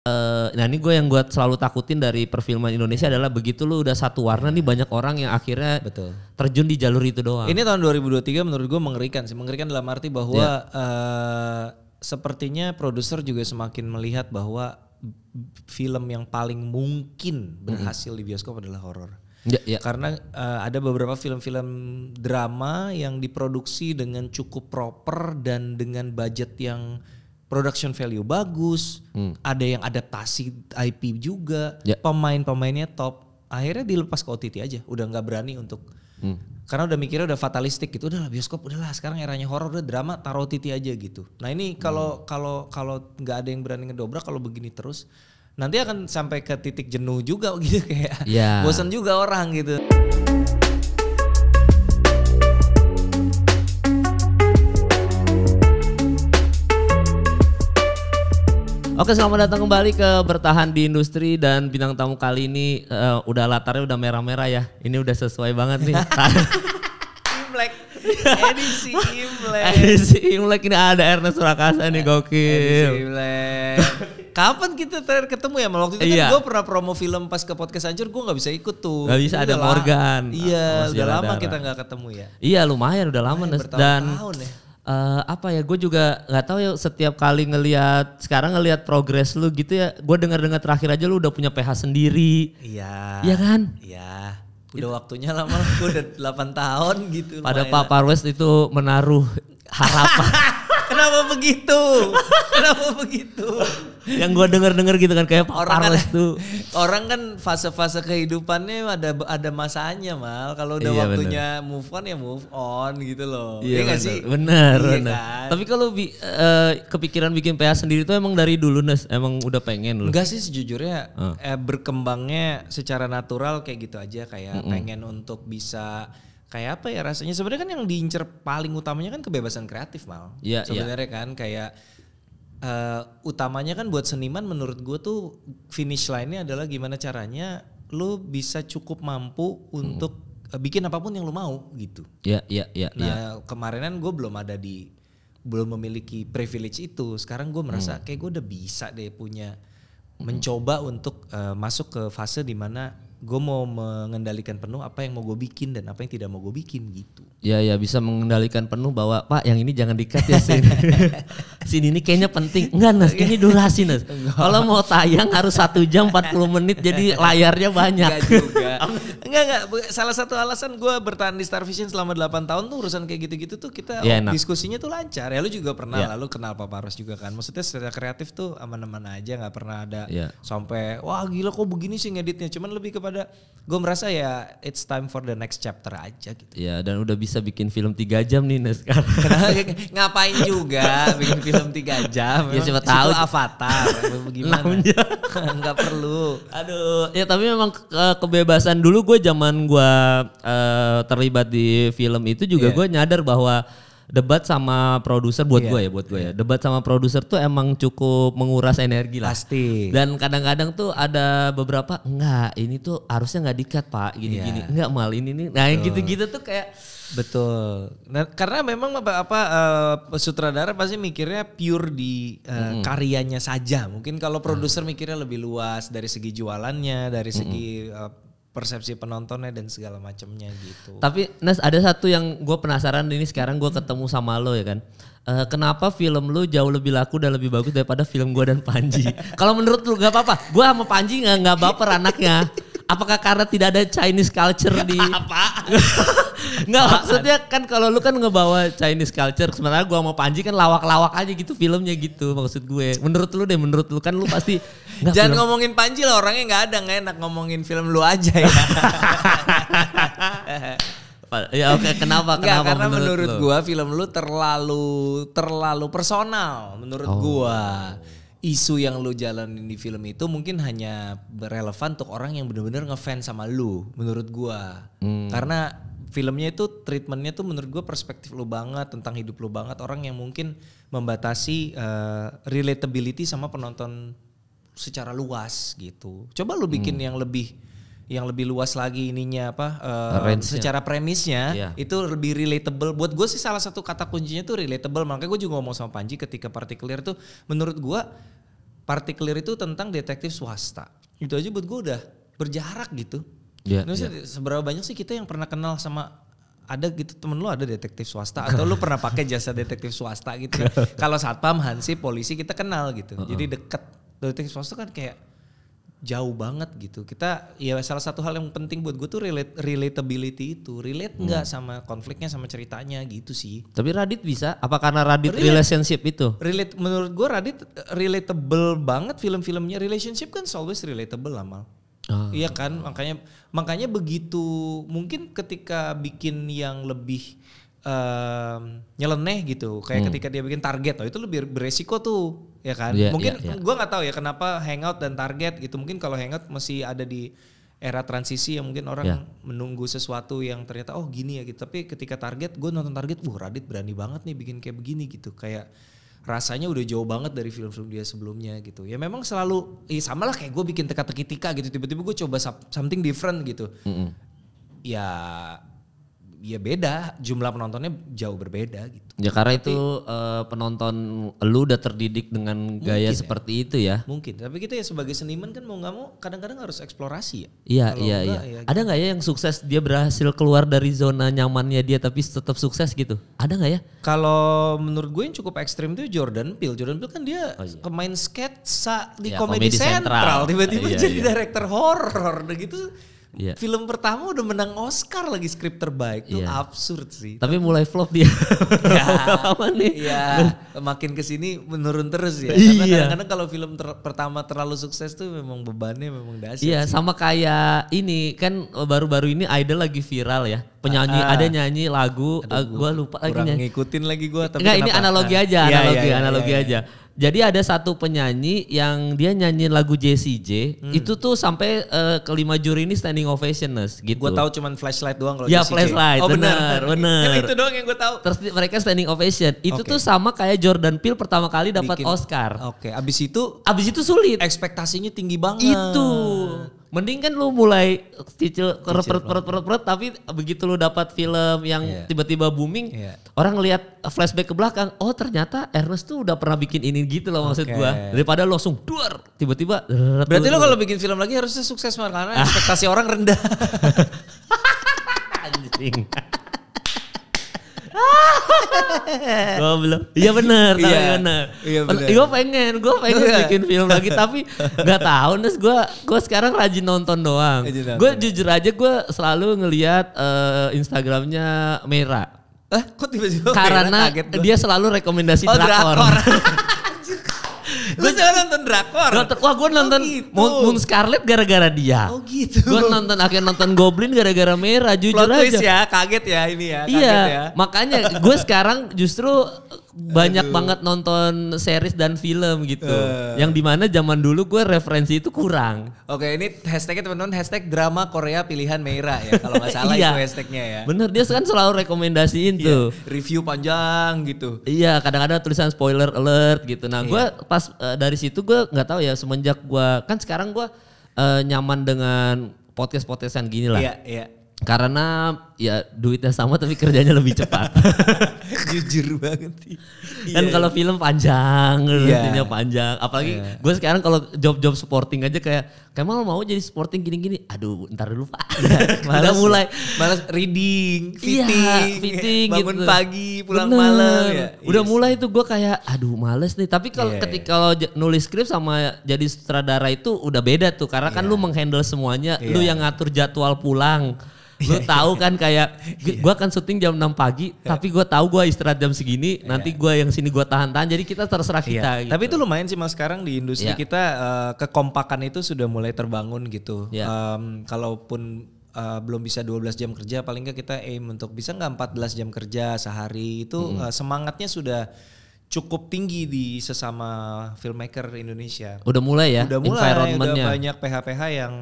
Uh, nah ini gue yang gue selalu takutin dari perfilman Indonesia adalah begitu lu udah satu warna nih banyak orang yang akhirnya Betul. terjun di jalur itu doang. Ini tahun 2023 menurut gue mengerikan sih. Mengerikan dalam arti bahwa yeah. Iya. uh, sepertinya produser juga semakin melihat bahwa film yang paling mungkin berhasil mm -hmm. di bioskop adalah horor. Ya, ya. Karena uh, ada beberapa film-film drama yang diproduksi dengan cukup proper dan dengan budget yang production value bagus, hmm. ada yang adaptasi IP juga, yeah. pemain-pemainnya top. Akhirnya dilepas ke OTT aja, udah nggak berani untuk hmm. karena udah mikirnya udah fatalistik gitu, udahlah bioskop udahlah sekarang eranya horor udah drama taruh OTT aja gitu. Nah ini kalau hmm. kalau kalau nggak ada yang berani ngedobrak kalau begini terus nanti akan sampai ke titik jenuh juga gitu kayak yeah. bosan juga orang gitu. Oke, selamat datang kembali ke Bertahan di Industri dan bintang tamu kali ini uh, udah latarnya udah merah-merah ya. Ini udah sesuai banget nih. Imlek. Edisi Imlek. Edisi Imlek ini ada Ernest Surakasa nih gokil. Edisi Imlek. Kapan kita terakhir ketemu ya? Waktu itu kan iya. kan gue pernah promo film pas ke podcast hancur, gue nggak bisa ikut tuh. Gak bisa ada Morgan. Iya, udah lama darah. kita nggak ketemu ya. Iya, lumayan udah lama. Ay, dan tahun ya uh, apa ya gue juga nggak tahu ya setiap kali ngelihat sekarang ngelihat progres lu gitu ya gue dengar dengar terakhir aja lu udah punya PH sendiri iya iya kan iya udah gitu. waktunya lama gue udah 8 tahun gitu pada Pak Parwes itu menaruh harapan kenapa begitu kenapa begitu yang gue denger dengar gitu kan kayak orang kan, tuh orang kan fase-fase kehidupannya ada ada masanya mal kalau udah iya, waktunya bener. move on ya move on gitu loh iya, iya gak sih bener iya bener kan? tapi kalau uh, kepikiran bikin PH sendiri tuh emang dari dulu nes emang udah pengen loh enggak sih sejujurnya uh. eh, berkembangnya secara natural kayak gitu aja kayak mm -mm. pengen untuk bisa kayak apa ya rasanya sebenarnya kan yang diincer paling utamanya kan kebebasan kreatif mal yeah, iya. sebenarnya yeah. kan kayak uh, utamanya kan buat seniman menurut gue tuh finish line-nya adalah gimana caranya lu bisa cukup mampu hmm. untuk hmm. bikin apapun yang lu mau gitu. Iya, iya, iya. Nah, ya. Nah. kemarinan gue belum ada di belum memiliki privilege itu. Sekarang gue merasa hmm. kayak gue udah bisa deh punya hmm. mencoba untuk uh, masuk ke fase dimana gue mau mengendalikan penuh apa yang mau gue bikin dan apa yang tidak mau gue bikin gitu ya ya bisa mengendalikan penuh bahwa Pak yang ini jangan dikat ya sini. sini ini kayaknya penting. Enggak Nas, ini durasi Nas. Kalau mau tayang harus satu jam 40 menit jadi layarnya banyak. Enggak juga. enggak enggak salah satu alasan gue bertahan di Star Vision selama 8 tahun tuh urusan kayak gitu-gitu tuh kita ya, oh, diskusinya tuh lancar. Ya lu juga pernah ya. lalu kenal Pak Paros juga kan. Maksudnya secara kreatif tuh aman-aman aja nggak pernah ada ya. sampai wah gila kok begini sih ngeditnya. Cuman lebih kepada gue merasa ya it's time for the next chapter aja gitu. Ya dan udah bisa bisa bikin film tiga jam nih nah sekarang. ngapain juga bikin film tiga jam? ya siapa tahu. Avatar, gimana? Nggak perlu. Aduh, ya tapi memang ke eh, kebebasan dulu gue zaman gue uh, terlibat di film itu juga yeah. gue nyadar bahwa debat sama produser buat yeah. gue ya buat gue yeah. ya iya. debat sama produser tuh emang cukup menguras energi lah pasti dan kadang-kadang tuh ada beberapa enggak ini tuh harusnya nggak dikat pak gini-gini yeah. enggak mal ini nih nah yang gitu-gitu tuh kayak betul nah, karena memang apa, apa uh, sutradara pasti mikirnya pure di uh, hmm. karyanya saja mungkin kalau produser hmm. mikirnya lebih luas dari segi jualannya dari segi hmm. uh, persepsi penontonnya dan segala macamnya gitu. Tapi Nes ada satu yang gue penasaran ini sekarang gue hmm. ketemu sama lo ya kan. Uh, kenapa film lu jauh lebih laku dan lebih bagus daripada film gue dan Panji? Kalau menurut lu gak apa-apa, gue sama Panji gak, gak baper anaknya. Apakah karena tidak ada Chinese culture di? Apa? Enggak maksudnya kan kalau lu kan ngebawa Chinese culture sementara gua mau Panji kan lawak-lawak aja gitu filmnya gitu maksud gue. Menurut lu deh menurut lu kan lu pasti Jangan film. ngomongin Panji lah orangnya nggak ada nggak enak ngomongin film lu aja ya. ya oke okay. kenapa kenapa Nggak, karena menurut, menurut gua film lu terlalu terlalu personal menurut oh. gua isu yang lu jalanin di film itu mungkin hanya relevan untuk orang yang benar-benar ngefans sama lu menurut gua hmm. karena filmnya itu treatmentnya tuh menurut gue perspektif lo banget tentang hidup lo banget orang yang mungkin membatasi uh, relatability sama penonton secara luas gitu. Coba lo bikin hmm. yang lebih yang lebih luas lagi ininya apa uh, secara premisnya yeah. itu lebih relatable buat gue sih salah satu kata kuncinya tuh relatable makanya gue juga ngomong sama Panji ketika partikulir tuh menurut gue partikulir itu tentang detektif swasta itu aja buat gue udah berjarak gitu Yeah, Nusa, yeah. seberapa banyak sih kita yang pernah kenal sama ada gitu temen lu ada detektif swasta atau lu pernah pakai jasa detektif swasta gitu Ya. Kalau satpam, hansip, polisi kita kenal gitu. Uh -uh. Jadi deket. Detektif swasta kan kayak jauh banget gitu. Kita ya salah satu hal yang penting buat gue tuh relate, relatability itu. Relate hmm. nggak gak sama konfliknya sama ceritanya gitu sih. Tapi Radit bisa? Apa karena Radit relate, relationship itu? Relate menurut gue Radit eh, relatable banget film-filmnya. Relationship kan always relatable lah mal. Ah. Iya kan, makanya makanya begitu mungkin ketika bikin yang lebih um, nyeleneh gitu, kayak hmm. ketika dia bikin target, oh itu lebih beresiko tuh, ya kan? Yeah, mungkin yeah, yeah. gue nggak tahu ya kenapa hangout dan target gitu, mungkin kalau hangout masih ada di era transisi yang mungkin orang yeah. menunggu sesuatu yang ternyata oh gini ya gitu, tapi ketika target gue nonton target, wah Radit berani banget nih bikin kayak begini gitu, kayak rasanya udah jauh banget dari film-film dia sebelumnya gitu. Ya memang selalu ya sama lah kayak gue bikin teka-teki tika gitu. Tiba-tiba gue coba something different gitu. Mm -hmm. Ya ya beda jumlah penontonnya jauh berbeda gitu. Ya karena itu uh, penonton lu udah terdidik dengan gaya ya. seperti ya. itu ya. Mungkin, tapi kita ya sebagai seniman kan mau nggak mau kadang-kadang harus eksplorasi ya. Iya, iya, iya. Ya Ada nggak ya yang sukses dia berhasil keluar dari zona nyamannya dia tapi tetap sukses gitu? Ada nggak ya? Kalau menurut gue yang cukup ekstrim itu Jordan Peele. Jordan Peele kan dia oh, iya. pemain sketsa di ya, Comedy, Comedy Central, tiba-tiba iya, jadi iya. director horror gitu Yeah. Film pertama udah menang Oscar lagi skrip terbaik itu yeah. absurd sih. Tapi mulai flop dia. Iya. nih. Iya. Nah. Makin kesini menurun terus ya. Iya. Karena yeah. kadang-kadang kalau film ter pertama terlalu sukses tuh memang bebannya memang dahsyat. Iya, yeah, sama kayak ini kan baru-baru ini Idol lagi viral ya. Penyanyi uh, ada nyanyi lagu, Aduh, uh, gua lupa lagi nyanyi. ngikutin lagi gua. Tapi Enggak, ini analogi aja, iya, analogi, yeah, yeah, analogi iya, aja jadi ada satu penyanyi yang dia nyanyiin lagu JCJ, hmm. itu tuh sampai uh, kelima juri ini standing ovation nas gitu. Gua tahu cuman flashlight doang kalau Ya, JCJ. flashlight. Oh, benar, benar. Kan itu doang yang gue tahu. Terus mereka standing ovation. Itu okay. tuh sama kayak Jordan Peele pertama kali dapat Oscar. Oke, okay. abis itu abis itu sulit. Ekspektasinya tinggi banget. Itu. Mending kan lu mulai cicil perut perut perut perut tapi begitu lu dapat film yang tiba tiba-tiba booming, yeah. orang lihat flashback ke belakang, oh ternyata Ernest tuh udah pernah bikin ini gitu loh maksud okay. gua. Daripada lu langsung duar tiba-tiba. Berarti lu kalau bikin film lagi harusnya sukses karena ekspektasi orang rendah. Anjing. Goblok. Iya benar, iya, benar. Iya benar. Gue pengen, gue pengen iya. bikin film lagi tapi nggak tahu terus gue gue sekarang rajin nonton doang. Gue jujur aja gue selalu ngelihat uh, eh, Instagramnya Merah. Eh, kok tiba-tiba Karena dia selalu rekomendasi oh, drakor. drakor. gue sekarang nonton drakor. Nonton, wah gue oh, nonton oh, gitu. Moon, Scarlet gara-gara dia. Oh gitu. Gue nonton akhirnya nonton Goblin gara-gara merah. Jujur Plot aja. Twist ya, kaget ya ini ya. Iya, kaget iya. Ya. Makanya gue sekarang justru banyak Aduh. banget nonton series dan film gitu. Uh. Yang dimana zaman dulu gue referensi itu kurang. Oke ini hashtagnya teman-teman hashtag drama Korea pilihan Meira ya kalau nggak salah iya. itu hashtagnya ya. Bener dia kan selalu rekomendasiin iya, tuh. Iya. Review panjang gitu. Iya kadang-kadang tulisan spoiler alert gitu. Nah gue iya. pas uh, dari situ gue nggak tahu ya semenjak gue kan sekarang gue uh, nyaman dengan podcast-podcastan gini lah. Iya iya. Karena ya duitnya sama tapi kerjanya lebih cepat. Jujur banget sih. Kan yeah. kalau film panjang, iya. rutinnya panjang. Apalagi yeah. gue sekarang kalau job-job supporting aja kayak Kemal mau jadi supporting gini-gini. Aduh, ntar dulu Pak. Iya, malah mulai malas reading, iya, fitting, yeah, fitting bangun gitu. pagi, pulang Bener. malam. Ya. Udah yes. mulai itu gue kayak aduh males nih. Tapi kalau yeah. ketika lo nulis skrip sama jadi sutradara itu udah beda tuh karena yeah. kan lu menghandle semuanya, yeah. lu yang ngatur jadwal pulang lu iya, iya. tahu kan kayak gue iya. kan syuting jam 6 pagi tapi gue tahu gue istirahat jam segini nanti gue yang sini gue tahan-tahan jadi kita terserah kita gitu. tapi itu lumayan sih mas sekarang di industri kita uh, kekompakan itu sudah mulai terbangun gitu um, kalaupun uh, belum bisa 12 jam kerja paling nggak kita aim untuk bisa nggak 14 jam kerja sehari itu mm uh, semangatnya sudah cukup tinggi di sesama filmmaker Indonesia. Udah mulai ya. Udah mulai. Udah banyak PH-PH yang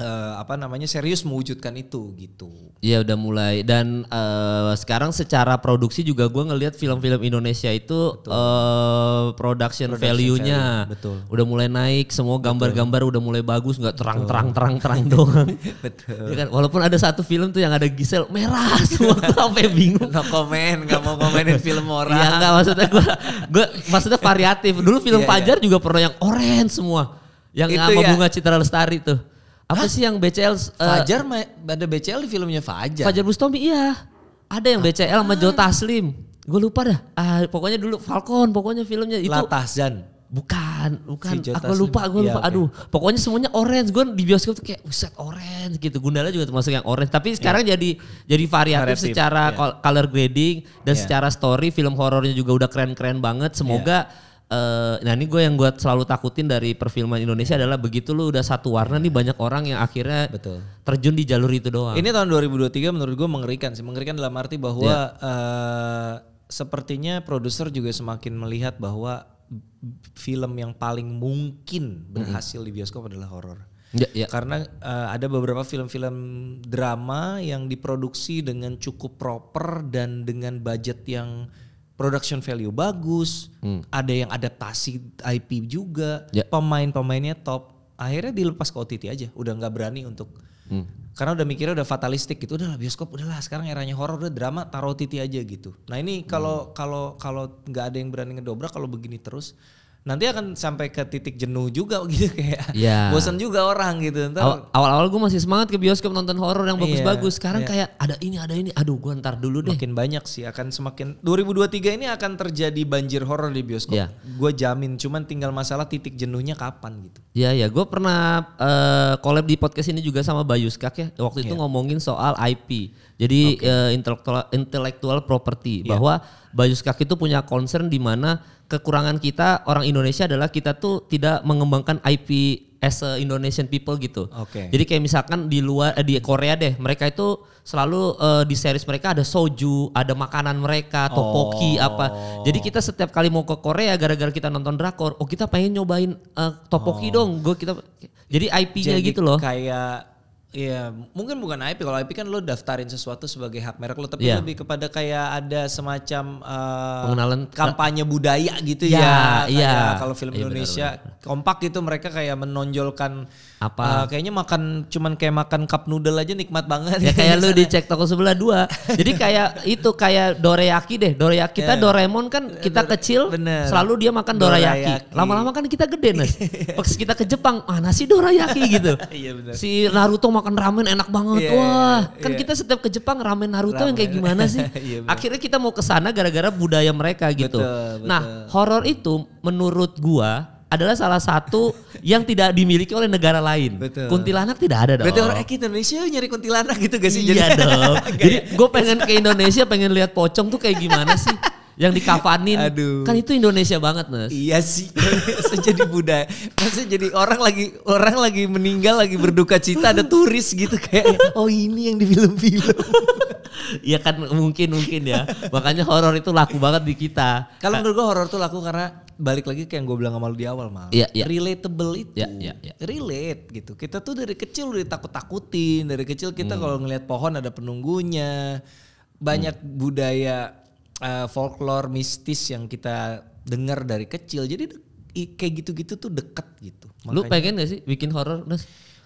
uh, apa namanya serius mewujudkan itu gitu. ya udah mulai dan uh, sekarang secara produksi juga gue ngelihat film-film Indonesia itu betul. uh, production, production value-nya value. udah mulai naik, semua gambar-gambar udah mulai bagus, nggak terang-terang-terang-terang doang. betul. Ya kan? Walaupun ada satu film tuh yang ada Gisel merah semua sampai bingung. nggak komen nggak mau komenin film iya, orang. Iya nggak maksudnya gue, gue maksudnya variatif. Dulu film iya, iya. Fajar yeah. juga pernah yang orange semua, yang itu sama ya. bunga Citra Lestari tuh. Apa Hah? sih yang BCL? Uh, eh, Fajar ada BCL di filmnya Fajar. Fajar Bustomi iya. Ada yang BCL sama Jota Taslim. Ah. Gue lupa dah. uh, pokoknya dulu Falcon, pokoknya filmnya itu. Tasjan Bukan, bukan. Si aku ah, lupa, aku iya, lupa. Ya, okay. Aduh, pokoknya semuanya orange. Gue di bioskop tuh kayak uset orange gitu. Gundala juga termasuk yang orange. Tapi iya. sekarang yeah. jadi jadi variatif Variative, secara yeah. color grading dan yeah. secara story film horornya juga udah keren-keren banget. Semoga yeah Uh, nah ini gue yang gue selalu takutin dari perfilman Indonesia adalah begitu lu udah satu warna nih banyak orang yang akhirnya Betul. terjun di jalur itu doang. Ini tahun 2023 menurut gue mengerikan sih. Mengerikan dalam arti bahwa yeah. Iya. uh, sepertinya produser juga semakin melihat bahwa film yang paling mungkin berhasil mm -hmm. di bioskop adalah horor. Ya, ya. Karena uh, ada beberapa film-film drama yang diproduksi dengan cukup proper dan dengan budget yang production value bagus, hmm. ada yang adaptasi IP juga, yeah. pemain-pemainnya top. Akhirnya dilepas ke OTT aja, udah nggak berani untuk hmm. karena udah mikirnya udah fatalistik gitu, udahlah bioskop udahlah sekarang eranya horor udah drama taruh OTT aja gitu. Nah ini kalau hmm. kalau kalau nggak ada yang berani ngedobrak kalau begini terus nanti akan sampai ke titik jenuh juga gitu kayak yeah. bosan juga orang gitu ntar awal-awal gue masih semangat ke bioskop nonton horor yang iya, bagus-bagus sekarang yeah. kayak ada ini ada ini aduh gue ntar dulu deh makin banyak sih akan semakin 2023 ini akan terjadi banjir horor di bioskop yeah. gue jamin cuman tinggal masalah titik jenuhnya kapan gitu ya yeah, ya yeah. gue pernah uh, collab di podcast ini juga sama Bayu Skak ya waktu itu yeah. ngomongin soal IP jadi okay. uh, eh, intelektual intelektual property iya. yeah. bahwa Bajus Kaki itu punya concern di mana kekurangan kita orang Indonesia adalah kita tuh tidak mengembangkan IP as a Indonesian people gitu. Okay. Jadi kayak misalkan di luar eh, di Korea deh, mereka itu selalu eh, di series mereka ada soju, ada makanan mereka, topoki oh. apa. Jadi kita setiap kali mau ke Korea gara-gara kita nonton drakor, oh kita pengen nyobain eh, topoki oh. dong. Gue kita jadi IP-nya gitu loh. Kayak Iya, mungkin bukan IP. Kalau IP kan lo daftarin sesuatu sebagai hak merek lo, tapi yeah. lebih kepada kayak ada semacam uh, pengenalan nah. kampanye budaya gitu yeah, ya. Iya. Yeah. Kalau film yeah, iya, Indonesia benar, benar. kompak gitu mereka kayak menonjolkan apa? Uh, kayaknya makan cuman kayak makan cup noodle aja nikmat banget. Ya kayak lu dicek toko sebelah dua. Jadi kayak itu kayak dorayaki deh. Dorayaki kita yeah. Doraemon kan eh, kita Dore, kecil bener. selalu dia makan dorayaki. Lama-lama kan kita gede nih. Iya. Pas kita ke Jepang, mana ah, sih dorayaki gitu. Iya bener. Si Naruto makan ramen enak banget. Yeah, iya, iya. Wah, kan yeah. kita setiap ke Jepang ramen Naruto ramen. yang kayak gimana sih? yeah, Akhirnya kita mau ke sana gara-gara budaya mereka gitu. Betul, nah, betul. Nah, horor itu menurut gua adalah salah satu yang tidak dimiliki oleh negara lain. Betul. Kuntilanak tidak ada dong. Berarti orang eh, Indonesia nyari kuntilanak gitu gak sih? Iya Jadi, dong. Jadi ya? gue pengen ke Indonesia pengen lihat pocong tuh kayak gimana sih? yang dikafanin. Aduh. Kan itu Indonesia banget, Mas. Iya sih. Saya jadi budaya. Masa jadi orang lagi orang lagi meninggal, lagi berduka cita ada turis gitu kayak oh ini yang di film-film. Iya kan mungkin mungkin ya. Makanya horor itu laku banget di kita. Kalau menurut gue horor itu laku karena balik lagi kayak yang gue bilang sama lu di awal mal. yeah, yeah. Relatable iya, itu. yeah, yeah, yeah. Relate gitu. Kita tuh dari kecil udah takut takutin Dari kecil kita hmm. kalau ngelihat pohon ada penunggunya. Banyak hmm. budaya uh, folklore mistis yang kita dengar dari kecil. Jadi kayak gitu-gitu tuh deket gitu. Makanya, lu pengen gak sih bikin horor?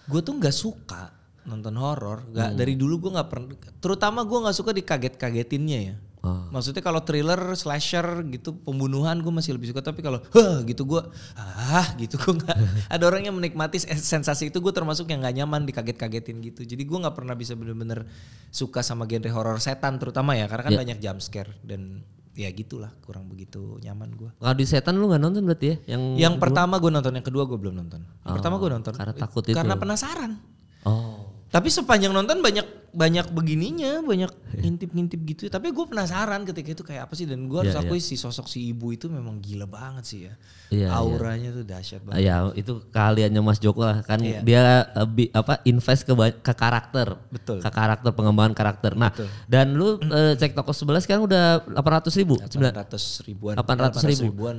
Gue tuh nggak suka nonton horor. nggak hmm. dari dulu gue nggak pernah. Terutama gue nggak suka dikaget-kagetinnya ya. Ah. Maksudnya kalau thriller, slasher gitu, pembunuhan gue masih lebih suka. Tapi kalau huh, gitu gue, ah gitu gue gak. ada orang yang menikmati sensasi itu gue termasuk yang gak nyaman dikaget-kagetin gitu. Jadi gue gak pernah bisa bener-bener suka sama genre horror setan terutama ya, karena kan yeah. banyak jump scare dan ya gitulah kurang begitu nyaman gue. kalau di setan lu gak nonton berarti ya? Yang yang pertama gue nonton, yang kedua gue belum nonton. Yang oh, pertama gue nonton. Karena takut itu. Karena penasaran. Oh. Tapi sepanjang nonton banyak banyak begininya, banyak iya. ngintip-ngintip gitu. Tapi gue penasaran ketika itu kayak apa sih dan gue harus yeah, iya. akui yeah. si sosok si ibu itu memang gila banget sih ya. Yeah, iya. Auranya yeah. tuh dahsyat banget. Iya, yeah, itu keahliannya Mas Joko lah kan yeah. dia lebih eh, apa invest ke ke karakter. Betul. Ke karakter pengembangan karakter. Nah, Betul. dan lu eh, cek toko 11 kan udah 800 ribu. 800 ribuan. 800 ribu. 800 ribuan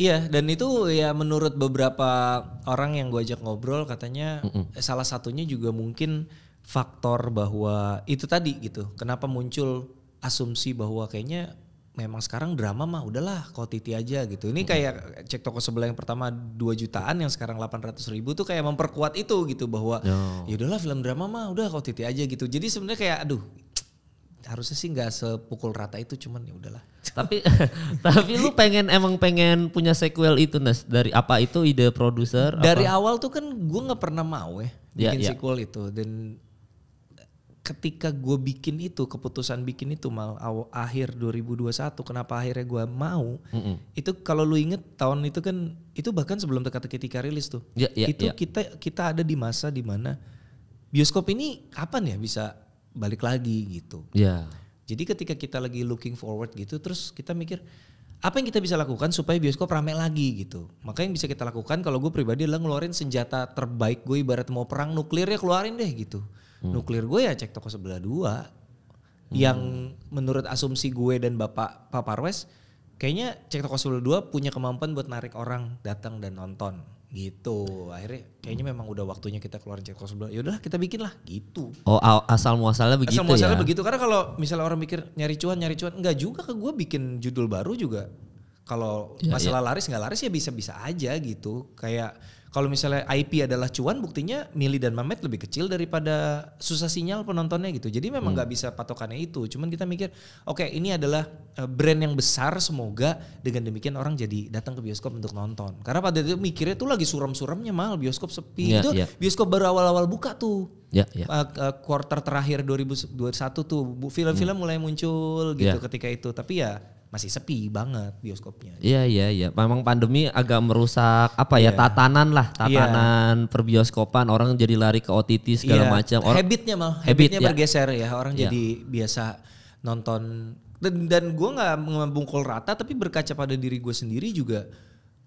Iya, dan itu ya menurut beberapa orang yang gue ajak ngobrol katanya mm -mm. salah satunya juga mungkin faktor bahwa itu tadi gitu. Kenapa muncul asumsi bahwa kayaknya memang sekarang drama mah udahlah kau titi aja gitu. Ini kayak cek toko sebelah yang pertama 2 jutaan yang sekarang 800 ribu tuh kayak memperkuat itu gitu bahwa no. ya udahlah film drama mah udah kau titi aja gitu. Jadi sebenarnya kayak aduh harusnya sih nggak sepukul rata itu cuman ya udahlah. Tapi tapi lu pengen emang pengen punya sequel itu Nes dari apa itu ide produser? Dari apa? awal tuh kan gue nggak pernah mau ya, ya bikin ya, sequel itu dan ketika gue bikin itu keputusan bikin itu mal aw, akhir 2021 kenapa akhirnya gue mau mm -hmm. itu kalau lu inget tahun itu kan itu bahkan sebelum teka-teki rilis tuh yeah, yeah, itu yeah. kita kita ada di masa dimana bioskop ini kapan ya bisa balik lagi gitu. Iya. Jadi ketika kita lagi looking forward gitu terus kita mikir apa yang kita bisa lakukan supaya bioskop rame lagi gitu. Maka yang bisa kita lakukan kalau gue pribadi adalah ngeluarin senjata terbaik gue ibarat mau perang nuklir ya keluarin deh gitu. Hmm. Nuklir gue ya cek toko sebelah dua. Hmm. Yang menurut asumsi gue dan Bapak Pak Parwes kayaknya cek toko sebelah dua punya kemampuan buat narik orang datang dan nonton gitu akhirnya kayaknya memang udah waktunya kita keluarin cheat cost ya udahlah kita bikin lah gitu oh asal muasalnya begitu asal muasalnya ya? begitu karena kalau misalnya orang mikir nyari cuan nyari cuan enggak juga ke gue bikin judul baru juga kalau ya, masalah ya. laris nggak laris ya bisa bisa aja gitu kayak kalau misalnya IP adalah cuan, buktinya Mili dan Mamet lebih kecil daripada susah sinyal penontonnya gitu. Jadi memang hmm. nggak hmm. bisa patokannya itu. Cuman kita mikir, oke okay, ini adalah eh, brand yang besar, semoga dengan demikian orang jadi datang ke bioskop untuk nonton. Karena pada itu mikirnya tuh lagi suram-suramnya mal, bioskop sepi. Yeah, itu yeah. bioskop baru awal-awal buka tuh. Ya, ya. quarter terakhir 2021 tuh film-film hmm. mulai muncul gitu ya. ketika itu. Tapi ya masih sepi banget bioskopnya. Iya iya iya. Memang pandemi agak merusak apa yeah. ya iya. tatanan lah, iya. tatanan yeah. perbioskopan. Orang jadi lari ke OTT segala yeah. macam. Orang habitnya malah, habitnya habit, ya. bergeser ya. Orang yeah. jadi biasa nonton dan, dan gue nggak membungkul rata tapi berkaca pada diri gue sendiri juga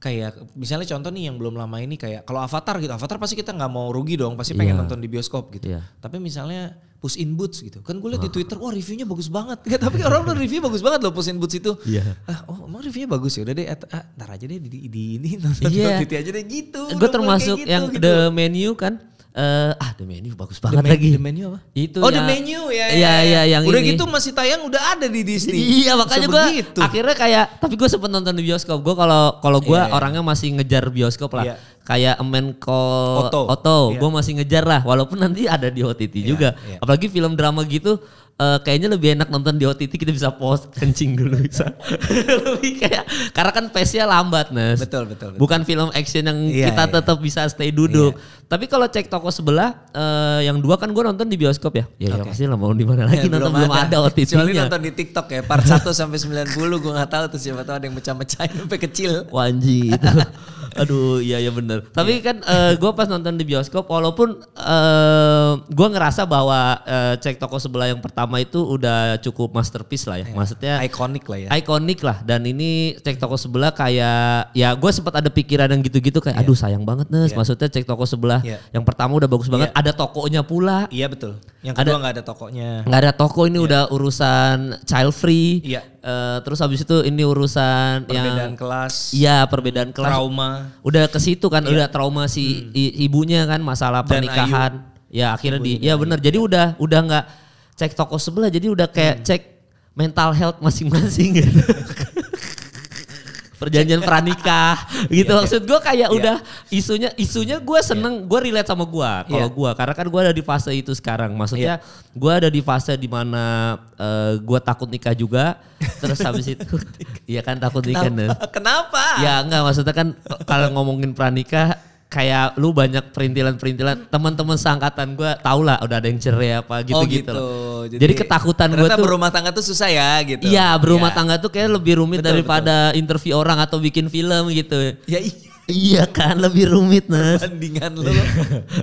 kayak misalnya contoh nih yang belum lama ini kayak kalau Avatar gitu Avatar pasti kita nggak mau rugi dong pasti pengen yeah. nonton di bioskop gitu yeah. tapi misalnya push in Boots gitu. Kan gue liat di ah. Twitter, wah reviewnya bagus banget. Gak, tapi orang udah review bagus banget loh push in Boots itu. Iya. Ah, oh emang reviewnya bagus ya? Udah deh, ah, ntar aja deh di, di, di ini nonton yeah. di aja deh gitu. Gue termasuk gitu, yang gitu. The Menu kan. Uh, ah The Menu bagus banget the lagi. The Menu apa? Itu oh ya. The Menu ya. Iya iya ya, iya, yang udah ini. gitu masih tayang udah ada di Disney. Iya makanya gue akhirnya kayak tapi gue sempet nonton di bioskop. Gue kalau kalau gue yeah, iya, iya. orangnya masih ngejar bioskop lah. Yeah kayak Menko Oto, Oto. Yeah. gue masih ngejar lah walaupun nanti ada di OTT yeah, juga yeah. apalagi film drama gitu uh, kayaknya lebih enak nonton di OTT kita bisa post kencing dulu bisa lebih kayak karena kan pace-nya lambat nes betul, betul betul bukan film action yang yeah, kita yeah. tetap bisa stay duduk yeah. tapi kalau cek toko sebelah uh, yang dua kan gue nonton di bioskop ya ya, ya okay. pasti lah mau di mana lagi ya, nonton belum ada, ada OTT-nya kecuali nonton di TikTok ya part 1 sampai 90 gue gak tahu tuh siapa tahu ada yang mecah-mecahin sampai kecil wanji itu Aduh, iya iya bener. Tapi iya. kan uh, eh, gue pas nonton di bioskop, walaupun uh, eh, gue ngerasa bahwa uh, cek toko sebelah yang pertama itu udah cukup masterpiece lah ya. Iya. Maksudnya ikonik lah ya. Ikonik lah. Dan ini cek toko sebelah kayak ya gue sempat ada pikiran yang gitu-gitu kayak, iya. aduh sayang banget nes. Maksudnya cek toko sebelah yang pertama udah bagus banget, ada tokonya pula. Iya betul. Yang kedua nggak ada, ada tokonya. Nggak ada toko ini udah urusan child free. Iya Uh, terus habis itu ini urusan perbedaan yang kelas. Iya, perbedaan kelas. Trauma. Udah ke situ kan, ya. udah trauma si hmm. ibunya kan masalah pernikahan. Ayu. Ya, akhirnya Ibu di ya benar. Jadi udah udah nggak cek toko sebelah, jadi udah kayak hmm. cek mental health masing-masing gitu. perjanjian iya. pranikah gitu yeah, maksud gue kayak yeah. udah isunya isunya gue seneng yeah. gue relate sama gue kalau yeah. gue karena kan gue ada di fase itu sekarang maksudnya yeah. gue ada di fase dimana uh, eh, gue takut nikah juga terus habis itu iya kan takut nikah kenapa? kenapa ya enggak maksudnya kan kalau ngomongin pranikah kayak lu banyak perintilan-perintilan hmm. teman-teman seangkatan gue tau lah udah ada yang cerai apa gitu-gitu. Oh, gitu. Jadi, Jadi ketakutan gue tuh berumah tangga tuh susah ya gitu. Iya berumah ya. tangga tuh kayak lebih rumit betul, daripada betul. interview orang atau bikin film gitu. Ya iya. Iya kan lebih rumit nas. Bandingan lu iya.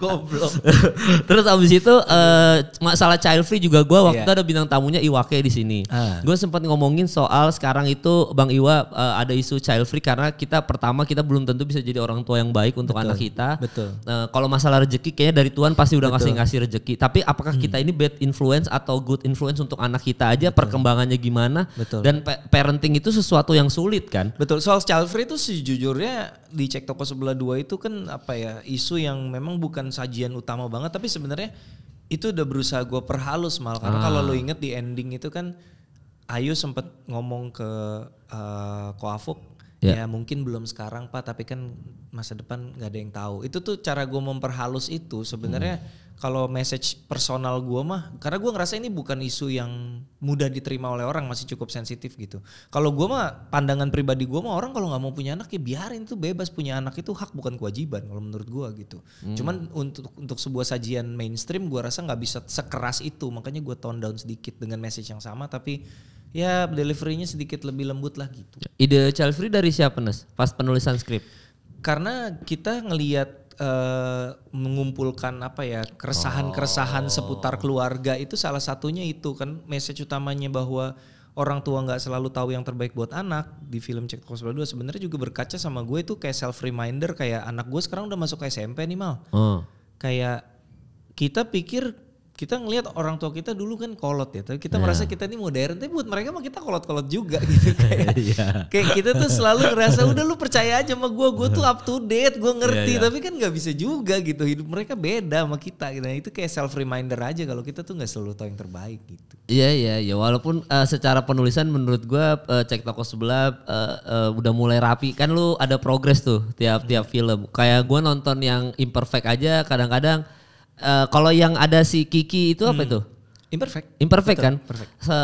goblok. Terus abis itu uh, masalah child free juga gue waktu yeah. itu ada bintang tamunya Iwake di sini. Uh. Ah. Gue sempat ngomongin soal sekarang itu Bang Iwa uh, ada isu child free karena kita pertama kita belum tentu bisa jadi orang tua yang baik untuk betul, anak kita. Betul. Uh, Kalau masalah rezeki kayaknya dari Tuhan pasti udah ngasih ngasih rezeki. Tapi apakah hmm. kita ini bad influence atau good influence untuk anak kita aja betul. perkembangannya gimana? Betul. Dan parenting itu sesuatu yang sulit kan? Betul. Soal child free itu sejujurnya di cek toko sebelah dua itu kan apa ya isu yang memang bukan sajian utama banget tapi sebenarnya itu udah berusaha gue perhalus mal karena ah. kalau lo inget di ending itu kan Ayu sempet ngomong ke uh, Afuk yeah. ya mungkin belum sekarang pak tapi kan masa depan nggak ada yang tahu itu tuh cara gue memperhalus itu sebenarnya hmm kalau message personal gue mah karena gue ngerasa ini bukan isu yang mudah diterima oleh orang masih cukup sensitif gitu kalau gue mah pandangan pribadi gue mah orang kalau nggak mau punya anak ya biarin tuh bebas punya anak itu hak bukan kewajiban kalau menurut gue gitu hmm. cuman untuk untuk sebuah sajian mainstream gue rasa nggak bisa sekeras itu makanya gue tone down sedikit dengan message yang sama tapi ya deliverynya sedikit lebih lembut lah gitu ide child free dari siapa nes pas penulisan skrip karena kita ngelihat Eh, mengumpulkan apa ya keresahan-keresahan oh. seputar keluarga itu salah satunya itu kan message utamanya bahwa orang tua nggak selalu tahu yang terbaik buat anak di film Cek Kos Sebelah Dua sebenarnya juga berkaca sama gue itu kayak self reminder kayak anak gue sekarang udah masuk SMP nih mal oh. kayak kita pikir kita ngelihat orang tua kita dulu kan kolot ya, tapi kita yeah. merasa kita ini modern, tapi buat mereka mah kita kolot-kolot juga gitu kayak. yeah. Kayak kita tuh selalu ngerasa udah lu percaya aja sama gue, gue tuh iya. up to date, gue ngerti, yeah, yeah. tapi kan nggak bisa juga gitu. Hidup mereka beda sama kita. Gitu. Nah, itu kayak self reminder aja kalau kita tuh nggak selalu tahu yang terbaik gitu. Iya yeah, iya yeah, iya, walaupun uh, secara penulisan menurut gue uh, cek toko sebelah uh, uh, udah mulai rapi. Kan lu ada progres tuh tiap-tiap film. Kayak gue nonton yang imperfect aja kadang-kadang uh, kalau yang ada si Kiki itu apa hmm. itu? Imperfect. Imperfect Betul, kan? Perfect. Se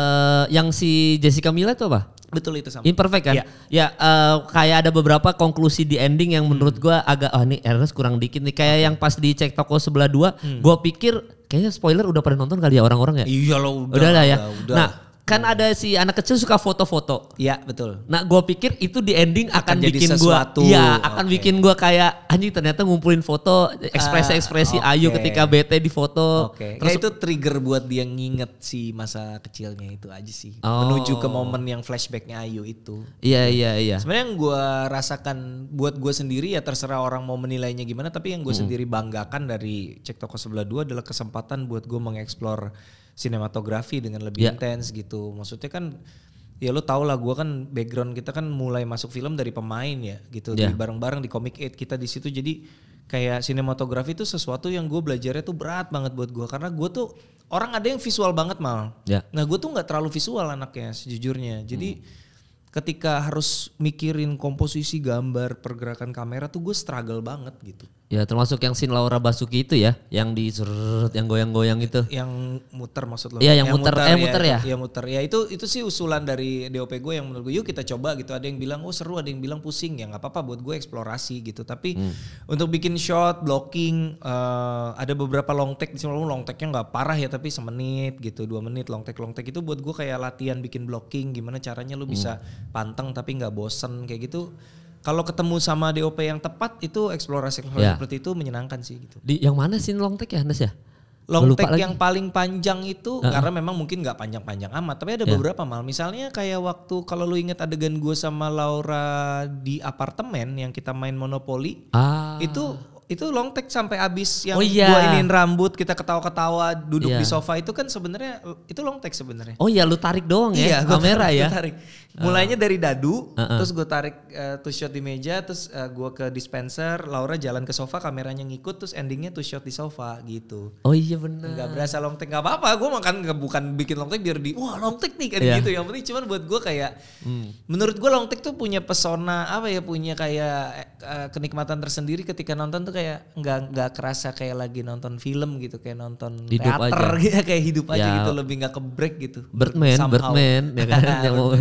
yang si Jessica Mila itu apa? Betul itu sama. Imperfect kan? Iya. Ya, ya uh, kayak ada beberapa konklusi di ending yang menurut hmm. gua agak oh ini Ernest kurang dikit nih. Kayak yang pas dicek toko sebelah dua, hmm. gua pikir kayaknya spoiler udah pada nonton kali ya orang-orang ya. Iya lo udah. Udah lah ya. Udah, udah. Nah, Kan hmm. ada si anak kecil suka foto-foto. Iya, betul. Nah, gue pikir itu di ending akan, akan bikin gue Iya, akan okay. bikin gue kayak anjing ternyata ngumpulin foto eh, ekspresi-ekspresi uh, okay. Ayu ketika bete di foto. Oke. Okay. Ya, Terus ya, itu trigger buat dia nginget si masa kecilnya itu aja sih. Oh. Menuju ke momen yang flashbacknya Ayu itu. Iya, iya, iya. Sebenarnya yang gue rasakan buat gue sendiri ya terserah orang mau menilainya gimana, tapi yang gue hmm. sendiri banggakan dari cek toko sebelah dua adalah kesempatan buat gue mengeksplor sinematografi dengan lebih yeah. intens gitu. Maksudnya kan ya lo tau lah gue kan background kita kan mulai masuk film dari pemain ya gitu yeah. bareng-bareng di Comic Eight kita di situ jadi kayak sinematografi itu sesuatu yang gue belajarnya tuh berat banget buat gue karena gue tuh orang ada yang visual banget mal yeah. nah gue tuh nggak terlalu visual anaknya sejujurnya jadi hmm. ketika harus mikirin komposisi gambar pergerakan kamera tuh gue struggle banget gitu Ya termasuk yang sin Laura Basuki itu ya, yang di serut, yang goyang-goyang itu. Yang muter maksud lo? Iya, yang, yang eh, muter, muter, eh muter ya. Iya muter. Ya itu itu sih usulan dari DOP gue yang menurut gue yuk kita coba gitu. Ada yang bilang oh seru, ada yang bilang pusing ya nggak apa-apa buat gue eksplorasi gitu. Tapi hmm. untuk bikin shot, blocking, uh, ada beberapa long take di sini long take-nya nggak parah ya tapi semenit gitu, dua menit long take long take itu buat gue kayak latihan bikin blocking, gimana caranya lu hmm. bisa panteng tapi nggak bosen kayak gitu kalau ketemu sama DOP yang tepat itu eksplorasi eksplorasi ya. seperti itu menyenangkan sih gitu. Di yang mana sih long take ya Nes ya? Long Lupa take lagi. yang paling panjang itu uh -huh. karena memang mungkin nggak panjang-panjang amat, tapi ada yeah. beberapa mal. Misalnya kayak waktu kalau lu inget adegan gue sama Laura di apartemen yang kita main monopoli, ah. itu itu long take sampai habis yang oh, iya. gua iniin rambut kita ketawa-ketawa duduk iya. di sofa itu kan sebenarnya itu long take sebenarnya. Oh iya lu tarik doang ya iya, kamera tarik, ya. Tarik mulainya eh. dari dadu uh -uh. terus gue tarik uh, two shot di meja terus uh, gue ke dispenser Laura jalan ke sofa kameranya ngikut terus endingnya two shot di sofa gitu oh iya benar Gak berasa long take nggak apa-apa gue makan gak, bukan bikin long take biar di wah long take nih kan yeah. gitu yang penting cuman buat gue kayak hmm. menurut gue long take tuh punya pesona apa ya punya kayak uh, kenikmatan tersendiri ketika nonton tuh kayak nggak nggak kerasa kayak lagi nonton film gitu kayak nonton hidup teater aja. Ya, kayak hidup ya. aja gitu lebih nggak kebreak gitu Birdman Somehow. Birdman ya kan mau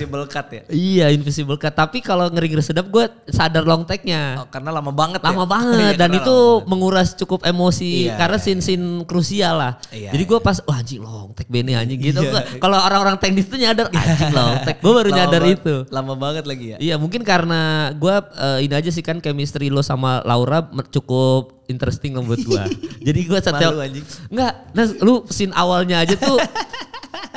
Invisible cut ya? Iya, invisible cut. Tapi kalau ngeri-ngeri sedap gue sadar long take-nya. Oh, karena lama banget ya? Lama ya? banget. Iya, Dan itu menguras cukup emosi. Iya, iya karena iya, scene-scene iya. krusial lah. Iya, Jadi gue iya. pas, wah anjing long take Benny anjing gitu. Iya. Kalau orang-orang teknis tuh nyadar, ah, anjing long take. Gue baru lama nyadar banget, itu. Lama banget lagi ya? Iya, mungkin karena gue uh, ini aja sih kan chemistry lo sama Laura cukup interesting lah buat gua. Jadi gue setiap Malu, enggak, nah, lu scene awalnya aja tuh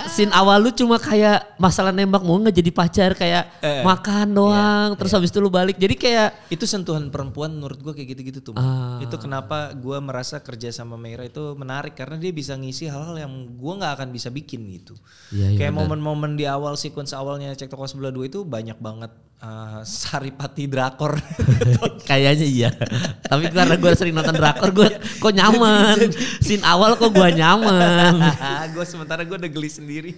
Sin awal lu cuma kayak masalah nembak mau nggak jadi pacar kayak eh, eh, makan doang iya, terus iya. habis itu lu balik. Jadi kayak itu sentuhan perempuan menurut gua kayak gitu-gitu tuh. Ah. Itu kenapa gua merasa kerja sama Meira itu menarik karena dia bisa ngisi hal-hal yang gua nggak akan bisa bikin gitu. ya, iya, kayak momen-momen di awal sequence awalnya Cek Toko Sebelah Dua itu banyak banget Uh, Saripati drakor kayaknya iya tapi karena gue sering nonton drakor gue iya. kok nyaman Scene awal kok gue nyaman gue sementara gue udah geli sendiri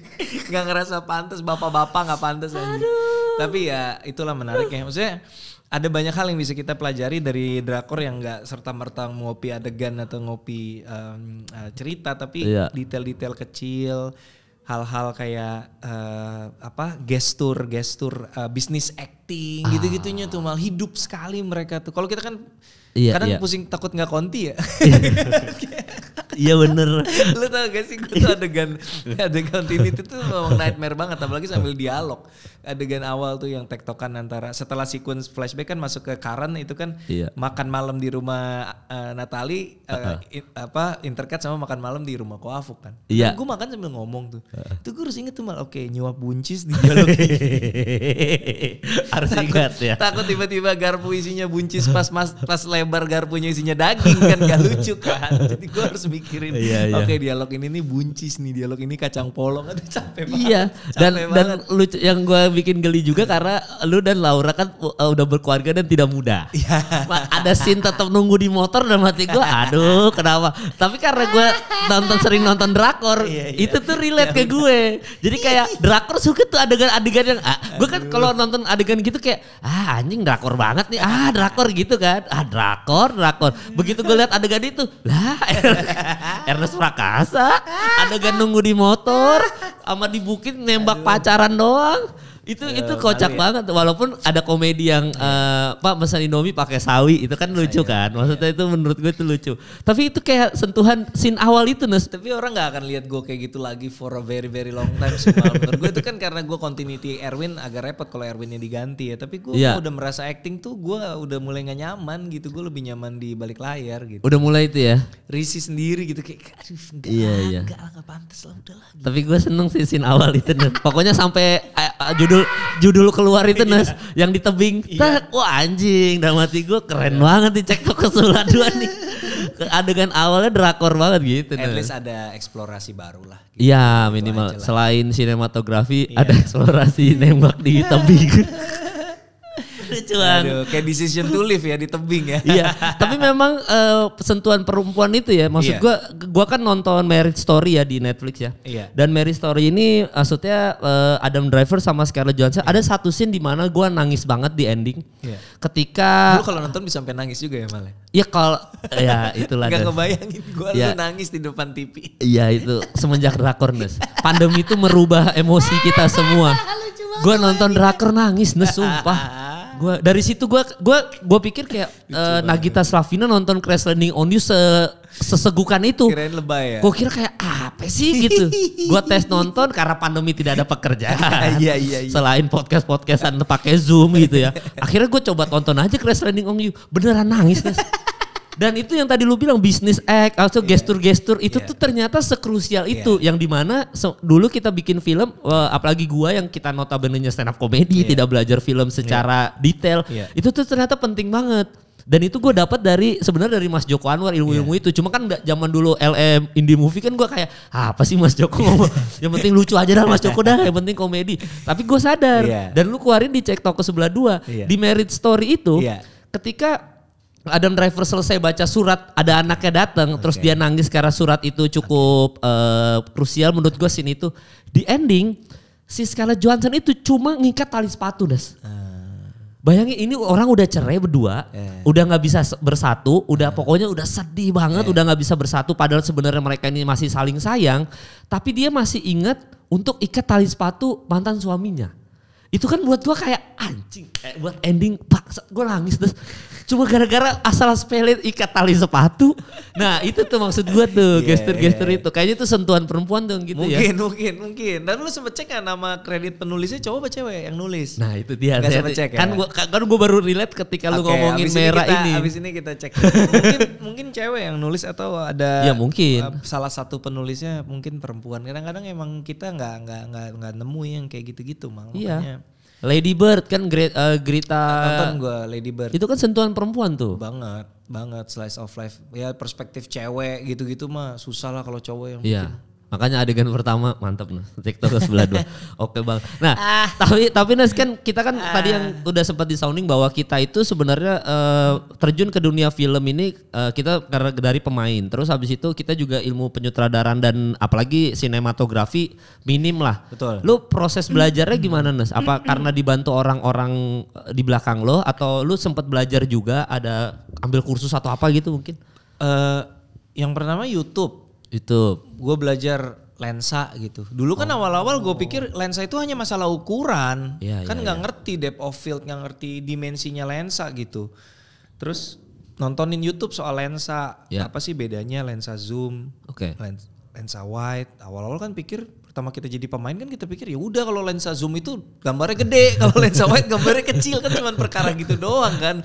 Gak ngerasa pantas bapak-bapak gak pantas lagi. tapi ya itulah menarik ya maksudnya ada banyak hal yang bisa kita pelajari dari drakor yang nggak serta merta ngopi adegan atau ngopi um, cerita tapi iya. detail-detail iya. kecil hal-hal kayak uh, apa gestur gestur uh, bisnis acting ah. gitu-gitunya tuh mal hidup sekali mereka tuh kalau kita kan iya, kadang iya. pusing takut nggak konti ya iya. Iya bener. Lu tau gak sih gue tuh adegan adegan Tintin itu memang nightmare banget apalagi sambil dialog. Adegan awal tuh yang tektokan antara setelah sequence flashback kan masuk ke Karen itu kan iya. makan malam di rumah uh, eh, Natali uh, uh eh, -huh. in, apa intercut sama makan malam di rumah Koafuk kan. Iya. gue makan sambil ngomong tuh. Uh -huh. Tuh gue harus inget tuh mal oke okay, nyuap buncis di dialog. harus takut, ingat ya. Takut tiba-tiba garpu isinya buncis pas mas, pas lebar garpunya isinya daging kan gak lucu kan. Jadi gue harus mikir mikirin iya, iya. oke okay, dialog ini nih buncis nih dialog ini kacang polong aduh capek banget iya dan capek dan banget. lucu yang gue bikin geli juga karena lu dan Laura kan uh, uh, udah berkeluarga dan tidak muda iya. ada scene tetap nunggu di motor dan mati gue aduh kenapa tapi karena gue nonton sering nonton drakor iya, iya. itu tuh relate iya, ke gue jadi kayak drakor suka tuh adegan-adegan yang ah, gue kan kalau nonton adegan gitu kayak ah anjing drakor banget nih ah drakor gitu kan ah drakor drakor begitu gue lihat adegan itu lah Ernest Prakasa ada nunggu di motor sama di bukit nembak Aduh. pacaran doang itu iya, itu kocak ya. banget walaupun ada komedi yang uh, Pak pesan Indomie pakai sawi itu kan lucu kan. Iya. Maksudnya itu menurut gue itu lucu. Tapi itu kayak sentuhan scene awal itu Nes. Tapi orang nggak akan lihat gue kayak gitu lagi for a very very long time sih. menurut gue itu kan karena gue continuity Erwin agak repot kalau Erwinnya diganti ya. Tapi gue yeah. udah merasa acting tuh gue udah mulai gak nyaman gitu. Gue lebih nyaman di balik layar gitu. Udah mulai itu ya. Risi sendiri gitu kayak aduh enggak yeah, yeah. enggak enggak pantas lah udah Gitu. Tapi gue seneng sih scene awal itu. Pokoknya sampai uh, judul judul judul keluar itu nas iya. yang di tebing. Iya. Tak, wah anjing, dalam mati gue keren banget nih cekcok dua nih. Adegan awalnya drakor banget gitu. At least ada eksplorasi baru lah. Gitu. Iya minimal selain sinematografi iya. ada eksplorasi nembak di tebing. Cuan. Aduh, kayak decision to live ya di tebing ya. iya. Tapi memang uh, sentuhan perempuan itu ya. Maksud yeah. gua gua kan nonton Marriage Story ya di Netflix ya. Iya. Dan Marriage Story ini maksudnya uh, Adam Driver sama Scarlett Johansson yeah. ada satu scene di mana gua nangis banget di ending. Iya. Ketika Lu kalau nonton bisa sampai nangis juga ya malah. Ya? Iya kalau ya itulah. Gak ngebayangin gua ya. lu iya. nangis di depan TV. Iya itu semenjak Rakornas. Pandemi itu merubah emosi kita semua. Gue nonton Raker nangis, nes sumpah Gua dari situ gua gua gua pikir kayak uh, Nagita Slavina nonton Crash Landing on You se sesegukan itu. Kirain lebay ya. Gua kira kayak apa sih gitu. gua tes nonton karena pandemi tidak ada pekerjaan. Iya iya iya. Selain podcast-podcastan pakai Zoom gitu ya. Akhirnya gua coba tonton aja Crash Landing on You. Beneran nangis, Nes. Dan itu yang tadi lu bilang bisnis act atau yeah. gestur-gestur itu yeah. tuh ternyata sekrusial itu yeah. yang dimana se- dulu kita bikin film uh, apalagi gua yang kita nota notabene stand up komedi iya. yeah. tidak belajar film iya. secara yeah. detail yeah. itu tuh ternyata penting banget dan itu gue dapat dari sebenarnya dari Mas Joko Anwar ilmu-ilmu yeah. itu cuma kan zaman dulu LM indie movie kan gue kayak ah, apa sih Mas Joko yang penting lucu aja dah Mas Joko dah yang penting komedi tapi gue sadar yeah. dan lu keluarin di cek toko sebelah dua yeah. di Merit Story itu yeah. ketika Adam Driver selesai baca surat, ada anaknya datang, okay. terus dia nangis karena surat itu cukup okay. uh, eh, krusial menurut gue sini itu. Di ending, si Scarlett Johansson itu cuma ngikat tali sepatu, das, Uh. Ah. Bayangin ini orang udah cerai berdua, yeah. udah nggak bisa bersatu, udah yeah. pokoknya udah sedih banget, yeah. udah nggak bisa bersatu. Padahal sebenarnya mereka ini masih saling sayang, tapi dia masih inget untuk ikat tali sepatu mantan suaminya itu kan buat gue kayak anjing kayak eh, buat ending pak gue nangis terus cuma gara-gara asal sepele ikat tali sepatu nah itu tuh maksud gue tuh yeah. gestur-gestur iya. itu kayaknya tuh sentuhan perempuan tuh gitu mungkin, ya mungkin mungkin mungkin dan lu sempet cek kan nama kredit penulisnya coba apa cewek yang nulis nah itu dia Gak sempet cek ya? kan ya? gua, kan gue baru relate ketika okay, lu ngomongin abis merah ini, kita, ini abis ini kita cek mungkin mungkin cewek yang nulis atau ada ya mungkin uh, salah satu penulisnya mungkin perempuan kadang-kadang emang kita nggak nggak nggak nggak nemu yang kayak gitu-gitu mang iya. makanya Lady Bird kan Gre uh, Greta nonton gue Lady Bird itu kan sentuhan perempuan tuh banget banget slice of life ya perspektif cewek gitu-gitu mah susah lah kalau cowok yang yeah. Makanya adegan pertama mantep nih, TikTok ke sebelah dua. Oke bang. Nah ah. tapi tapi Nas kan kita kan ah. tadi yang udah sempat di sounding bahwa kita itu sebenarnya uh, terjun ke dunia film ini uh, kita karena dari pemain. Terus habis itu kita juga ilmu penyutradaran dan apalagi sinematografi minim lah. Betul. Lu proses belajarnya gimana Nas? Apa karena dibantu orang-orang eh, di belakang lo atau lu sempat belajar juga ada ambil kursus atau apa gitu mungkin? Uh, yang pertama YouTube YouTube. Gue belajar lensa gitu. Dulu kan oh. awal-awal oh. gue pikir lensa itu hanya masalah ukuran, ya, kan iya, nggak ya, ya. ngerti depth of field, nggak ngerti dimensinya lensa gitu. Terus nontonin YouTube soal lensa, ya. apa sih bedanya lensa zoom, okay. lensa, wide. Awal-awal kan pikir pertama kita jadi pemain kan kita pikir ya udah kalau lensa zoom itu gambarnya gede, kalau lensa wide gambarnya kecil kan cuma perkara gitu doang kan.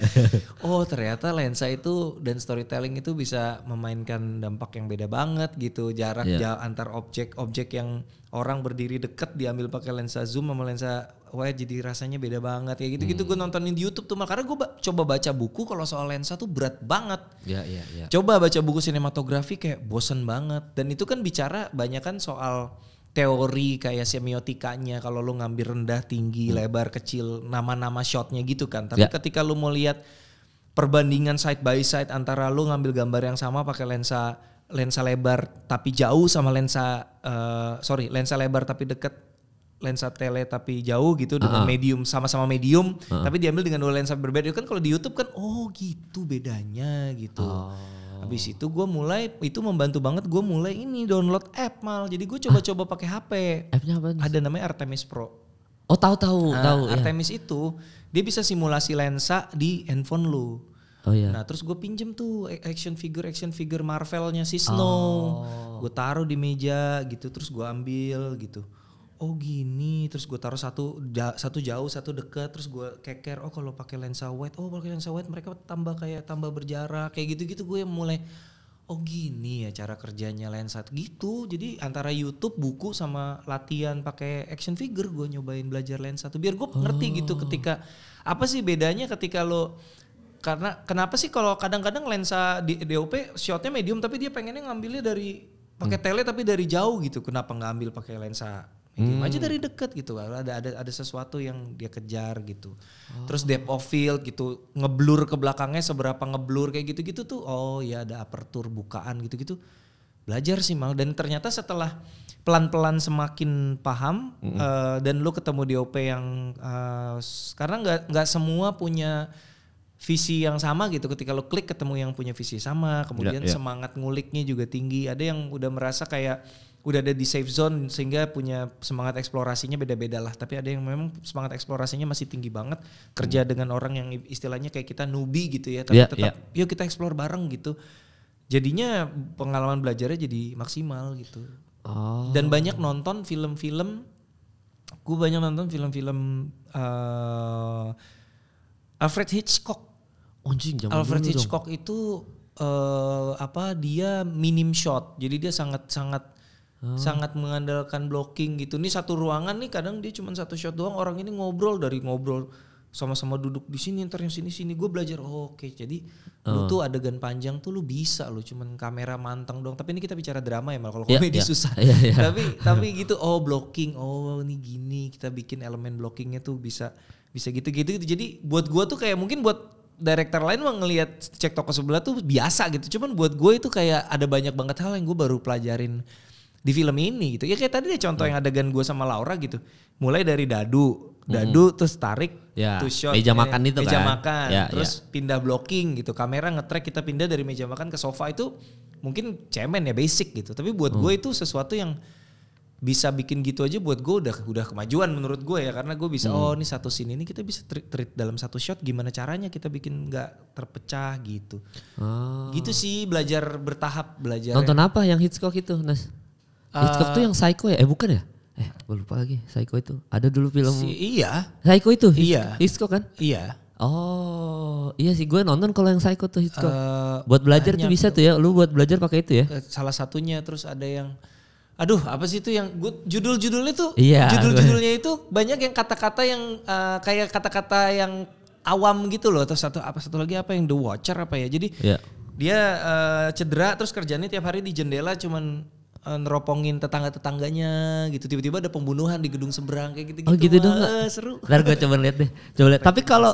Oh, ternyata lensa itu dan storytelling itu bisa memainkan dampak yang beda banget gitu. Jarak yeah. jauh antar objek-objek yang orang berdiri dekat diambil pakai lensa zoom sama lensa wide jadi rasanya beda banget kayak gitu-gitu hmm. gue nontonin di YouTube tuh makanya gue coba baca buku kalau soal lensa tuh berat banget. yeah, yeah, Yeah. Coba baca buku sinematografi kayak bosen banget dan itu kan bicara banyak kan soal teori kayak semiotikanya kalau lu ngambil rendah tinggi hmm. lebar kecil nama-nama shotnya gitu kan tapi yeah. ketika lu mau lihat perbandingan side by side antara lu ngambil gambar yang sama pakai lensa lensa lebar tapi jauh sama lensa uh, sorry lensa lebar tapi deket lensa tele tapi jauh gitu dengan uh -huh. medium sama-sama medium uh -huh. tapi diambil dengan dua lensa berbeda kan kalau di YouTube kan oh gitu bedanya gitu. Oh Habis itu gue mulai itu membantu banget gue mulai ini download app mal. Jadi gue coba-coba ah. pakai HP. Appnya apa? Ada namanya Artemis Pro. Oh tahu tahu nah, tahu. Iya. Artemis iya. itu dia bisa simulasi lensa di handphone lu. Oh iya. Nah terus gue pinjem tuh action figure action figure Marvelnya si Snow. Oh. Gue taruh di meja gitu terus gue ambil gitu oh gini terus gue taruh satu satu jauh satu dekat terus gue keker oh kalau pakai lensa wide oh pakai lensa wide mereka tambah kayak tambah berjarak kayak gitu gitu gue mulai oh gini ya cara kerjanya lensa gitu jadi antara YouTube buku sama latihan pakai action figure gue nyobain belajar lensa tuh biar gue oh. ngerti gitu ketika apa sih bedanya ketika lo karena kenapa sih kalau kadang-kadang lensa di DOP shotnya medium tapi dia pengennya ngambilnya dari pakai hmm. tele tapi dari jauh gitu kenapa ngambil ambil pakai lensa hmm. aja dari deket gitu. Ada ada ada sesuatu yang dia kejar gitu. Oh. Terus depth of field gitu, ngeblur ke belakangnya seberapa ngeblur kayak gitu-gitu tuh. Oh ya ada aperture bukaan gitu-gitu. Belajar sih mal dan ternyata setelah pelan-pelan semakin paham -hmm. uh, dan lu ketemu DOP yang uh, eh, karena nggak nggak semua punya visi yang sama gitu ketika lo klik ketemu yang punya visi sama kemudian yeah, yeah. semangat nguliknya juga tinggi ada yang udah merasa kayak udah ada di safe zone sehingga punya semangat eksplorasinya beda-beda lah tapi ada yang memang semangat eksplorasinya masih tinggi banget kerja hmm. dengan orang yang istilahnya kayak kita nubi gitu ya tapi yeah, tetap yeah. yuk kita eksplor bareng gitu jadinya pengalaman belajarnya jadi maksimal gitu oh. dan banyak nonton film-film gue banyak nonton film-film uh, Alfred Hitchcock Anjing, Alfred Hitchcock dong. itu uh, apa dia minim shot jadi dia sangat sangat Oh. sangat mengandalkan blocking gitu. ini satu ruangan nih kadang dia cuma satu shot doang orang ini ngobrol dari ngobrol sama-sama duduk di sini ntar yang sini sini gue belajar oh, oke okay. jadi uh. lu oh. tuh adegan panjang tuh lu bisa lu cuman kamera manteng dong tapi ini kita bicara drama ya mal kalau iya, komedi yeah, yeah. susah yeah, yeah. tapi tapi gitu oh blocking oh ini gini kita bikin elemen blockingnya tuh bisa bisa gitu gitu, gitu. jadi buat gue tuh kayak mungkin buat director lain mah ngelihat cek toko sebelah tuh biasa gitu cuman buat gue itu kayak ada banyak banget hal yang gue baru pelajarin di film ini gitu. Ya kayak tadi deh contoh yang hmm. adegan gue sama Laura gitu. Mulai dari dadu, hmm. dadu hmm. terus tarik, ya. tuh shot meja ya. makan itu meja kan. makan, ya, terus ya. pindah blocking gitu. Kamera ngetrack kita pindah dari meja makan ke sofa itu mungkin cemen ya basic gitu. Tapi buat hmm. gue itu sesuatu yang bisa bikin gitu aja buat gue udah udah kemajuan menurut gue ya karena gue bisa hmm. oh ini satu scene ini kita bisa treat, treat dalam satu shot gimana caranya kita bikin nggak terpecah gitu oh. gitu sih belajar bertahap belajar nonton yang, apa yang Hitchcock itu Nas Uh, tuh yang Psycho ya? Eh bukan ya? Eh gue lupa lagi. Psycho itu ada dulu film. Si, iya. Psycho itu. Iya. Hitchcock kan? Iya. Oh iya sih gue nonton kalau yang Psycho tuh Hitchcock. Uh, buat belajar tuh bisa tuh ya. Lu buat belajar pakai itu ya? Eh, salah satunya terus ada yang aduh apa sih itu yang judul-judulnya tuh iya, judul-judulnya itu banyak yang kata-kata yang uh, kayak kata-kata yang awam gitu loh atau satu apa satu lagi apa yang the watcher apa ya jadi yeah. dia uh, cedera terus kerjanya tiap hari di jendela cuman Eh, neropongin tetangga-tetangganya gitu tiba-tiba ada pembunuhan di gedung seberang kayak gitu-gitu. Oh gitu dong. Gak? seru. Ntar gue coba lihat deh. Coba lihat. Tapi kalau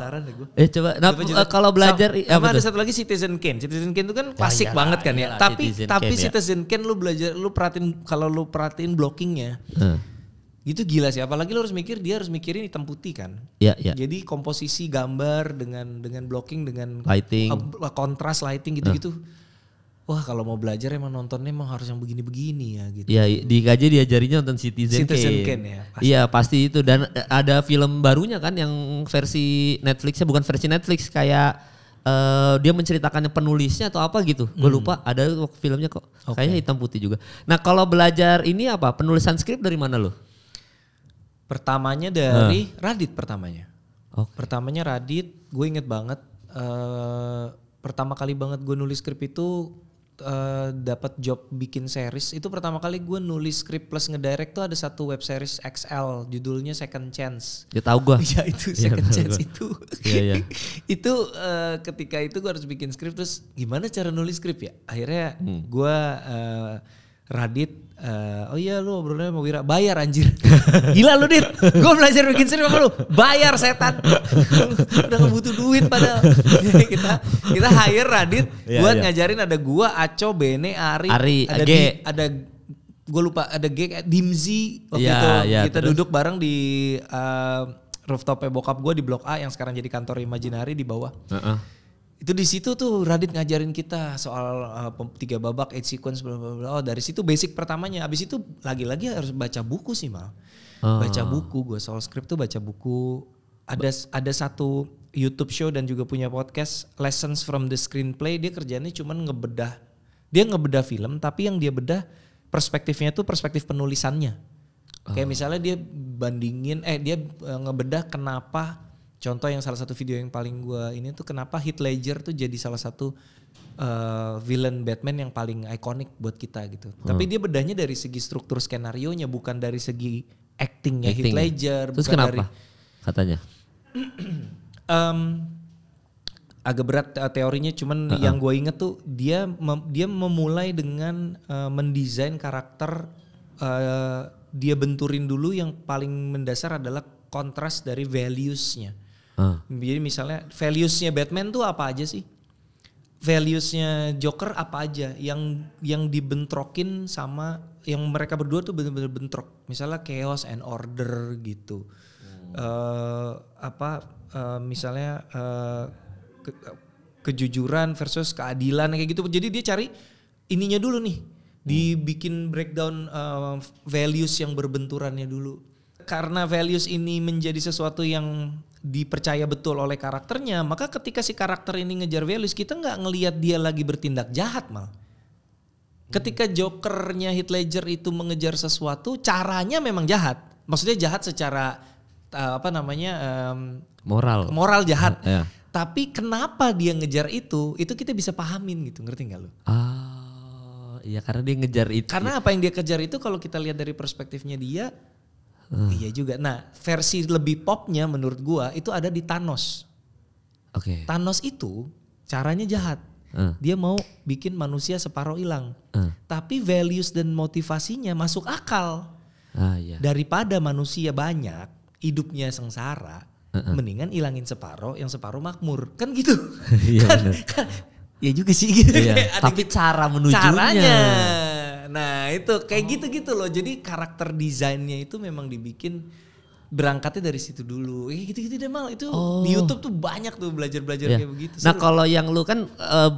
eh coba, nah, coba eh, kalau belajar sama, ada satu lagi Citizen Kane. Citizen Kane itu kan ya, klasik ya, banget kan ya. ya. Tapi Citizen tapi Kane, ya. Citizen Kane lu belajar lu perhatiin kalau lu perhatiin blockingnya. Hmm. Itu gila sih apalagi lu harus mikir dia harus mikirin hitam putih kan. Iya, iya. Jadi komposisi gambar dengan dengan blocking dengan lighting, eh, kontras lighting gitu-gitu. Hmm wah kalau mau belajar emang nontonnya emang harus yang begini-begini ya gitu. Iya, di KJ diajarinya nonton Citizen, Citizen Kane. ya. Iya, pasti itu dan e, ada film barunya kan yang versi Netflixnya bukan versi Netflix kayak uh, dia menceritakannya penulisnya atau apa gitu. Gue hmm. lupa ada filmnya kok. Okay. Kayaknya hitam putih juga. Nah, kalau belajar ini apa? Penulisan skrip dari mana lo? Pertamanya dari hmm. Radit pertamanya. Okay. Pertamanya Radit, gue inget banget uh, pertama kali banget gue nulis skrip itu uh, eh, dapat job bikin series itu pertama kali gue nulis skrip plus ngedirect tuh ada satu web series XL judulnya Second Chance. Ya tahu gue. Iya itu ya, Second Chance itu. Iya iya. itu uh, ketika itu gue harus bikin skrip terus gimana cara nulis skrip ya? Akhirnya hmm. gue uh, Radit Uh, oh iya lu obrolannya mau Wira bayar anjir. Gila lu Dit. Gue belajar bikin sendiri sama lu. Bayar setan. Udah gak butuh duit padahal. kita kita hire Radit yeah, buat yeah. ngajarin ada gua, Aco, Bene, Ari, Ari ada G. Di, ada gue lupa ada G Dimzi waktu yeah, itu. Yeah, kita terus. duduk bareng di uh, rooftopnya bokap gue di blok A yang sekarang jadi kantor Imaginary di bawah. Uh -uh itu di situ tuh Radit ngajarin kita soal uh, tiga babak, eight sequence, bla bla bla. Oh dari situ basic pertamanya. Abis itu lagi-lagi harus baca buku sih mal. Ah. Baca buku, gue soal script tuh baca buku. Ada ada satu YouTube show dan juga punya podcast Lessons from the Screenplay. Dia kerjanya cuman ngebedah. Dia ngebedah film, tapi yang dia bedah perspektifnya tuh perspektif penulisannya. Kayak ah. misalnya dia bandingin, eh dia eh, ngebedah kenapa Contoh yang salah satu video yang paling gue ini tuh kenapa Heath Ledger tuh jadi salah satu uh, villain Batman yang paling ikonik buat kita gitu. Hmm. Tapi dia bedanya dari segi struktur skenario nya bukan dari segi actingnya Acting. Heath Ledger. Terus bukan kenapa dari, katanya? um, agak berat eh, teorinya cuman uh -uh. yang gue inget tuh dia mem dia memulai dengan uh, mendesain karakter uh, dia benturin dulu yang paling mendasar adalah kontras dari values-nya. Hmm. Jadi misalnya valuesnya Batman tuh apa aja sih? Valuesnya Joker apa aja yang yang dibentrokin sama yang mereka berdua tuh bener-bener bentrok. Misalnya chaos and order gitu. Uh, apa uh, misalnya uh, ke, kejujuran versus keadilan kayak gitu. Jadi dia cari ininya dulu nih. Hmm. Dibikin breakdown uh, values yang berbenturannya dulu. Karena values ini menjadi sesuatu yang dipercaya betul oleh karakternya, maka ketika si karakter ini ngejar values, kita nggak ngelihat dia lagi bertindak jahat mal. Ketika hmm. jokernya Heath Ledger itu mengejar sesuatu, caranya memang jahat. Maksudnya jahat secara uh, apa namanya um, moral. Moral jahat. Ya, ya. Tapi kenapa dia ngejar itu? Itu kita bisa pahamin gitu, ngerti nggak lo? Ah, ya karena dia ngejar itu. Karena apa yang dia kejar itu kalau kita lihat dari perspektifnya dia Hmm. Iya juga. Nah, versi lebih popnya menurut gua itu ada di Thanos. Oke. Okay. Thanos itu caranya jahat. Hmm. Dia mau bikin manusia separuh hilang. Hmm. Tapi values dan motivasinya masuk akal. Ah, iya. Daripada manusia banyak hidupnya sengsara, uh-uh. mendingan ilangin separuh, yang separuh makmur. Kan gitu. iya kan, kan, ya juga sih gitu. Iya. Tapi cara menuju Caranya nah itu kayak oh. gitu-gitu loh. Jadi karakter desainnya itu memang dibikin berangkatnya dari situ dulu. eh, gitu-gitu deh mal. Itu oh. di YouTube tuh banyak tuh belajar-belajar yeah. kayak begitu. Nah, kalau yang lu kan uh,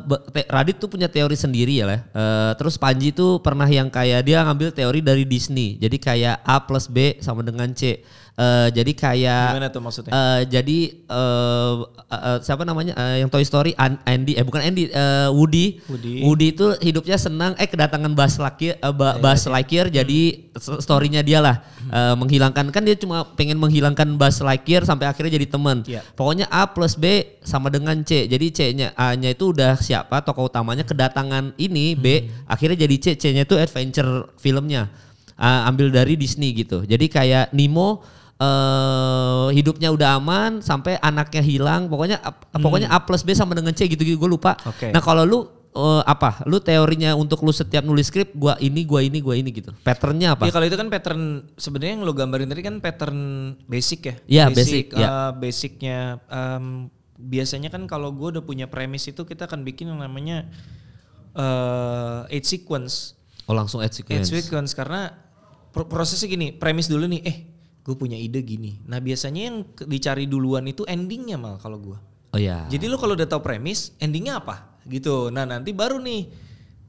Radit tuh punya teori sendiri ya lah. Eh, uh, terus Panji tuh pernah yang kayak dia ngambil teori dari Disney. Jadi kayak A plus B sama dengan C. Uh, jadi kayak Gimana tuh maksudnya? Uh, jadi uh, uh, uh, siapa namanya uh, yang Toy Story Andy eh bukan Andy uh, Woody. Woody. Woody itu hidupnya senang eh kedatangan Buzz Lightyear uh, Buzz Lightyear hmm. jadi storynya dia lah hmm. uh, menghilangkan kan dia cuma pengen menghilangkan Buzz Lightyear sampai akhirnya jadi teman. Yeah. Pokoknya A plus B sama dengan C. Jadi C-nya A-nya itu udah siapa tokoh utamanya kedatangan ini B hmm. akhirnya jadi C C-nya itu adventure filmnya. Uh, ambil dari Disney gitu. Jadi kayak Nemo uh, hidupnya udah aman sampai anaknya hilang pokoknya hmm. pokoknya A plus B sama dengan C gitu-gitu gue lupa. Okay. Nah kalau lu uh, apa? Lu teorinya untuk lu setiap nulis skrip gua ini, gua ini, gua ini gitu. Patternnya apa? Ya kalau itu kan pattern sebenarnya yang lu gambarin tadi kan pattern basic ya. Yeah, basic. basic uh, ya. basicnya um, biasanya kan kalau gua udah punya premis itu kita akan bikin yang namanya uh, sequence. Oh, langsung eight sequence. Eight sequence karena prosesnya gini, premis dulu nih, eh gue punya ide gini. Nah biasanya yang dicari duluan itu endingnya mal kalau gue. Oh ya. Jadi lo kalau udah tahu premis, endingnya apa gitu. Nah nanti baru nih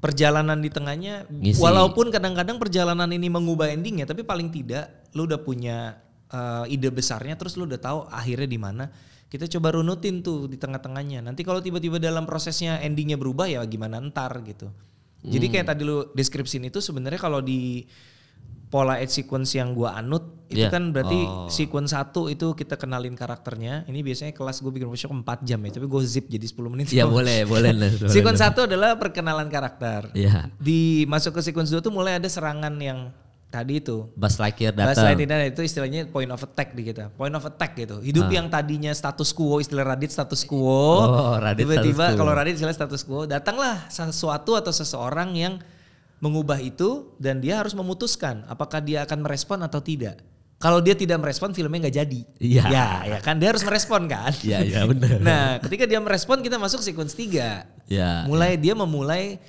perjalanan di tengahnya. Ngisi. Walaupun kadang-kadang perjalanan ini mengubah endingnya, tapi paling tidak lo udah punya uh, ide besarnya, terus lo udah tahu akhirnya di mana. Kita coba runutin tuh di tengah-tengahnya. Nanti kalau tiba-tiba dalam prosesnya endingnya berubah ya gimana ntar gitu. Hmm. Jadi kayak tadi lo deskripsiin itu sebenarnya kalau di pola ad sequence yang gua anut itu yeah. kan berarti oh. sequence satu itu kita kenalin karakternya. Ini biasanya kelas gue bikin workshop 4 jam ya, tapi gue zip jadi 10 menit. Iya yeah, boleh, boleh. sequence satu adalah perkenalan karakter. Yeah. Di masuk ke sequence 2 tuh mulai ada serangan yang tadi itu. Bas Lightyear datang. Lightyear nah, itu istilahnya point of attack di kita. Point of attack gitu. Hidup ah. yang tadinya status quo, istilah Radit status quo. Oh, Tiba-tiba kalau Radit istilah status quo, datanglah sesuatu atau seseorang yang mengubah itu dan dia harus memutuskan apakah dia akan merespon atau tidak. Kalau dia tidak merespon filmnya nggak jadi. Iya. Ya, ya kan dia harus merespon kan. Iya, iya benar. nah, ketika dia merespon kita masuk sequence tiga Iya. Mulai ya. dia memulai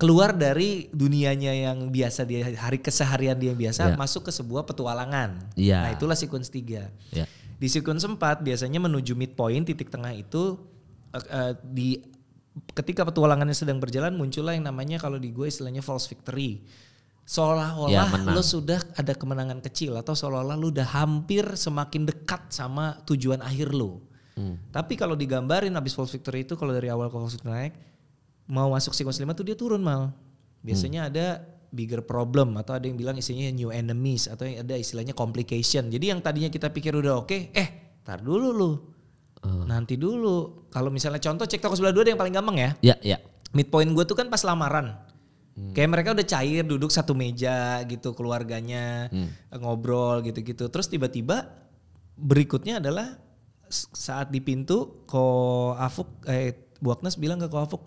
keluar dari dunianya yang biasa dia hari keseharian dia yang biasa ya. masuk ke sebuah petualangan. Iya. Nah, itulah sequence tiga Iya. Di sequence empat biasanya menuju midpoint titik tengah itu uh, uh, di ketika petualangannya sedang berjalan muncullah yang namanya kalau di gue istilahnya false victory seolah-olah ya, lo sudah ada kemenangan kecil atau seolah-olah lo udah hampir semakin dekat sama tujuan akhir lo. Hmm. Tapi kalau digambarin abis false victory itu kalau dari awal ke false naik mau masuk sequence 5 tuh dia turun mal. Biasanya hmm. ada bigger problem atau ada yang bilang isinya new enemies atau ada istilahnya complication. Jadi yang tadinya kita pikir udah oke, okay, eh tar dulu lo Eh. Nanti dulu. Kalau misalnya contoh cek toko sebelah dua deh yang paling gampang ya. Iya, yeah, iya. Yeah. Midpoint gue tuh kan pas lamaran. Hmm. Kayak mereka udah cair duduk satu meja gitu keluarganya hmm. ngobrol gitu-gitu. Terus tiba-tiba berikutnya adalah saat di pintu Ko Afuk eh Agnes bilang ke Ko Afuk,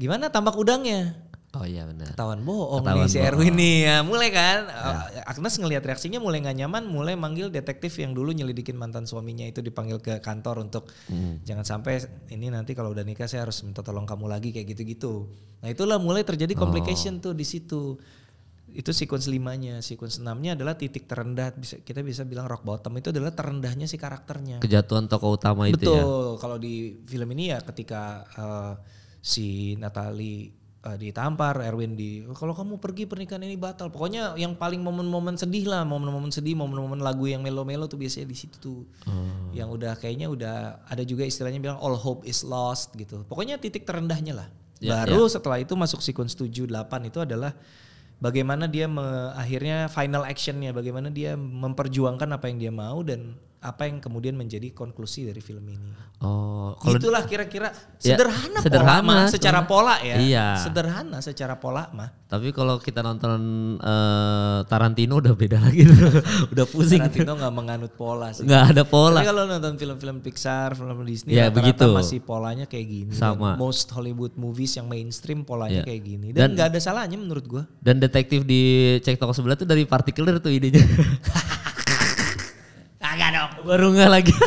"Gimana tambak udangnya?" Oh iya benar. Ketahuan bohong Ketahuan nih si bohong. Erwin nih ya. Mulai kan ya. Agnes ngelihat reaksinya mulai nggak nyaman, mulai manggil detektif yang dulu nyelidikin mantan suaminya itu dipanggil ke kantor untuk hmm. jangan sampai ini nanti kalau udah nikah saya harus minta tolong kamu lagi kayak gitu-gitu. Nah, itulah mulai terjadi complication oh. tuh di situ. Itu sequence limanya, sequence enamnya adalah titik terendah bisa kita bisa bilang rock bottom itu adalah terendahnya si karakternya. Kejatuhan tokoh utama Betul, itu ya. Betul. Kalau di film ini ya ketika uh, si Natalie uh, ditampar, Erwin di kalau kamu pergi pernikahan ini batal. Pokoknya yang paling momen-momen sedih lah, momen-momen sedih, momen-momen lagu yang melo-melo tuh biasanya di situ tuh. Hmm. Yang udah kayaknya udah ada juga istilahnya bilang all hope is lost gitu. Pokoknya titik terendahnya lah. Yeah, Baru yeah. setelah itu masuk sequence 7 8 itu adalah bagaimana dia me, akhirnya final actionnya, bagaimana dia memperjuangkan apa yang dia mau dan apa yang kemudian menjadi konklusi dari film ini. Oh, itulah kira-kira sederhana, ya, sederhana pola mah, secara pola ya. Iya. Sederhana secara pola mah. Tapi kalau kita nonton uh, Tarantino udah beda lagi, udah pusing. Tarantino nggak menganut pola sih. Nggak ada pola. Tapi kalau nonton film-film Pixar, film Disney, ya, begitu. masih polanya kayak gini. Sama. Dan most Hollywood movies yang mainstream polanya ya. kayak gini. Dan nggak ada salahnya menurut gua. Dan detektif di cek toko sebelah tuh dari particular tuh idenya. Enggak dong. baru nggak lagi.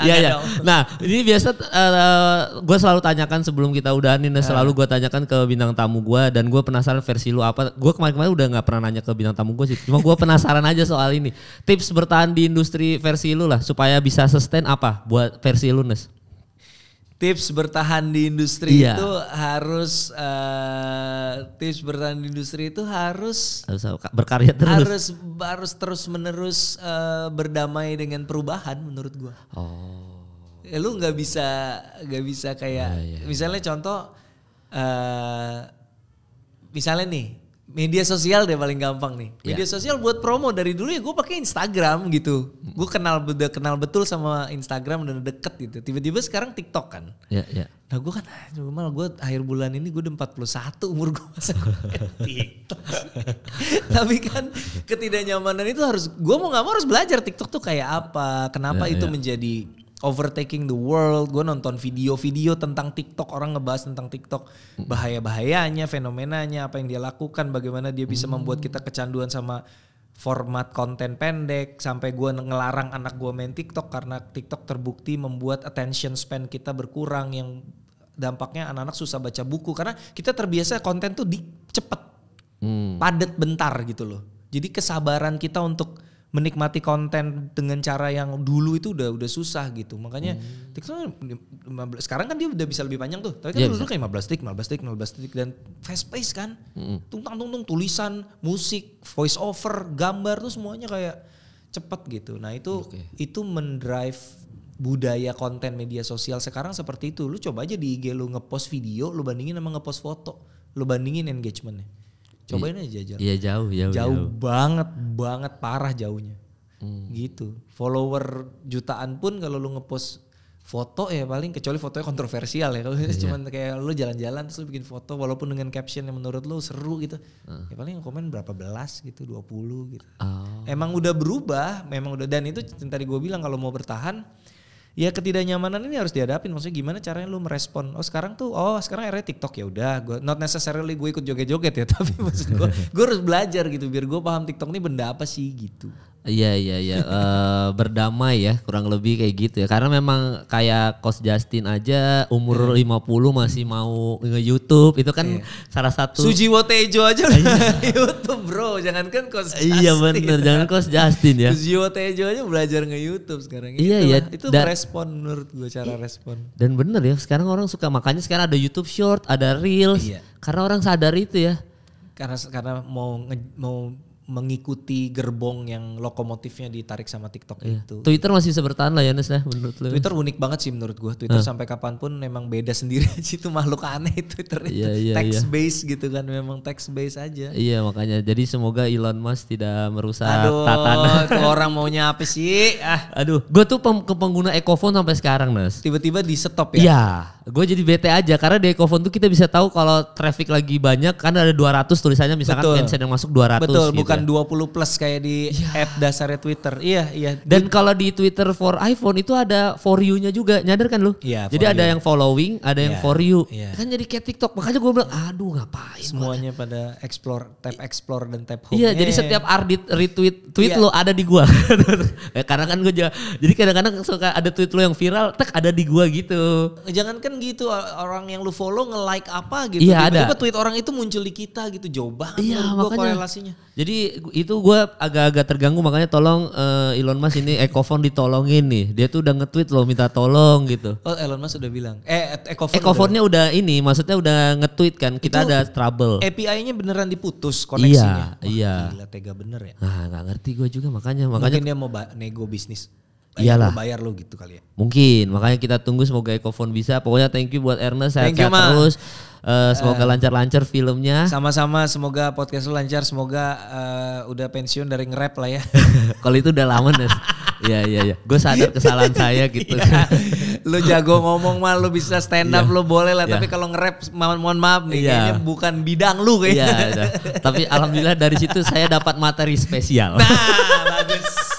Iya ya. Nah ini biasa uh, eh, gue selalu tanyakan sebelum kita nih, eh. nih, Selalu gue tanyakan ke bintang tamu gue. Dan gue penasaran versi lu apa. Gue kemarin-kemarin udah nggak pernah nanya ke bintang tamu gue sih. Cuma gue penasaran aja soal ini. Tips bertahan di industri versi lu lah. Supaya bisa sustain apa buat versi lu Nes? tips bertahan di industri iya. itu harus uh, tips bertahan di industri itu harus harus berkarya terus harus harus terus menerus uh, eh, berdamai dengan perubahan menurut gua. Oh. Ya, lu nggak bisa nggak bisa kayak ya, ya, misalnya contoh uh, misalnya nih media sosial deh paling gampang nih. Iya. Media yeah. sosial buat promo dari dulu ya gue pakai Instagram gitu. Hmm. Gue kenal udah kenal betul sama Instagram dan deket gitu. Tiba-tiba sekarang TikTok kan. Yeah, yeah. Nah gue kan normal. Ah, gue akhir bulan ini gue udah 41 umur gue masa TikTok. Tapi kan ketidaknyamanan itu harus gue mau nggak mau harus belajar TikTok tuh kayak apa, kenapa yeah, itu yeah. menjadi overtaking the world. Gue nonton video-video tentang TikTok, orang ngebahas tentang TikTok, hmm. bahaya-bahayanya, fenomenanya, apa yang dia lakukan, bagaimana dia bisa hmm. membuat kita kecanduan sama format konten pendek sampai gue ngelarang anak gue main TikTok karena TikTok terbukti membuat attention span kita berkurang yang dampaknya anak-anak susah baca buku karena kita terbiasa konten tuh di cepet, hmm. padat bentar gitu loh. Jadi kesabaran kita untuk menikmati konten dengan cara yang dulu itu udah udah susah gitu. Makanya hmm. TikTok 15, sekarang kan dia udah bisa lebih panjang tuh. Tapi kan yeah, dulu kayak 15 detik, 15 detik, 15 detik dan fast pace kan. Hmm. tung tung tulisan, musik, voice over, gambar tuh semuanya kayak cepet gitu. Nah, itu okay. itu mendrive budaya konten media sosial sekarang seperti itu. Lu coba aja di IG lu ngepost video, lu bandingin sama ngepost foto, lu bandingin engagementnya Cobain aja jajar. Iya jauh, jauh, jauh. Jauh banget, banget parah jauhnya. Hmm. Gitu. Follower jutaan pun kalau lu ngepost foto ya paling kecuali fotonya kontroversial ya. Kalau yeah. cuman kayak lu jalan-jalan terus lu bikin foto walaupun dengan caption yang menurut lu seru gitu. Uh. Ya paling komen berapa belas gitu, 20 gitu. Oh. Emang udah berubah, memang udah dan itu yang tadi gue bilang kalau mau bertahan ya ketidaknyamanan ini harus dihadapin maksudnya gimana caranya lu merespon oh sekarang tuh oh sekarang era TikTok ya udah gue not necessarily gue ikut joget-joget ya tapi maksud gue gue harus belajar gitu biar gue paham TikTok ini benda apa sih gitu Iya iya iya uh, berdamai ya kurang lebih kayak gitu ya karena memang kayak kos Justin aja umur yeah. 50 masih hmm. mau nge-YouTube itu kan yeah. salah satu Sujiwo Tejo aja udah iya. YouTube bro jangan kan Justin. Iya bener jangan kos kan Justin ya. Sujiwo Tejo aja belajar nge-YouTube sekarang. Iya iya itu da respon menurut gue cara respon. Dan bener ya sekarang orang suka makanya sekarang ada YouTube Short, ada Reels. Iya. Karena orang sadar itu ya. Karena karena mau nge, mau mengikuti gerbong yang lokomotifnya ditarik sama TikTok iya. itu. Twitter masih bisa bertahan lah ya Nes ya menurut lu. Twitter unik banget sih menurut gua. Twitter nah. sampai kapanpun memang beda sendiri sih itu makhluk aneh Twitter itu. Iya, iya, text iya. based gitu kan memang text based aja. Iya makanya jadi semoga Elon Musk tidak merusak Aduh, tatanan. Aduh, orang maunya apa sih? Ah. Aduh, gua tuh pem ke pengguna Ecophone sampai sekarang Nes. Tiba-tiba di stop ya? Iya, gua jadi bete aja karena di Ecophone tuh kita bisa tahu kalau traffic lagi banyak kan ada 200 tulisannya misalkan Betul. yang masuk 200 Betul, gitu bukan bukan iya. 20 plus kayak di yeah. app dasarnya Twitter. Iya, iya. Dan di, kalau di Twitter for iPhone itu ada for you-nya juga. Nyadar kan lu? Iya, yeah, Jadi you. ada yang following, ada yeah. yang iya, for you. Yeah. Kan jadi kayak TikTok. Makanya gue bilang, aduh ngapain. Semuanya mana? pada explore, tap explore dan tap home. Iya, yeah, jadi setiap Ardit retweet tweet yeah. lu ada di gua. Ya, karena kan gue jadi kadang-kadang suka ada tweet lu yang viral, tek ada di gua gitu. Jangan kan gitu orang yang lu follow nge-like apa gitu. yeah, ada. Tiba tweet orang itu muncul di kita gitu. Jauh banget iya, makanya. korelasinya. Jadi itu gue agak-agak terganggu makanya tolong uh, Elon Musk ini Ecofon ditolongin nih. Dia tuh udah nge-tweet loh minta tolong gitu. Oh Elon Musk udah bilang. Eh Ecofon. Ecofonnya udah. udah ini maksudnya udah nge-tweet kan kita itu ada trouble. API-nya beneran diputus koneksinya. Iya, iya. Wah, iya. Gila tega bener ya. Nah nggak ngerti gue juga makanya makanya. Mungkin dia mau nego bisnis. Iyalah. bayar lo gitu kali ya. Mungkin makanya kita tunggu semoga Ecofon bisa. Pokoknya thank you buat Ernest sehat you, terus. Ma. Eh, semoga eh. lancar-lancar filmnya. Sama-sama, semoga podcast lu lancar, semoga uh, udah pensiun dari nge-rap lah ya. Kalau itu udah lama nih. Iya iya iya. Gue sadar kesalahan saya gitu. Ya, lu jago ngomong mah lu bisa stand up ya, lu boleh lah, ya. tapi kalau nge-rap mohon, mohon maaf nih ya. kayaknya bukan bidang lu kayaknya. Iya, iya. tapi alhamdulillah dari situ saya dapat materi spesial. Nah, bagus.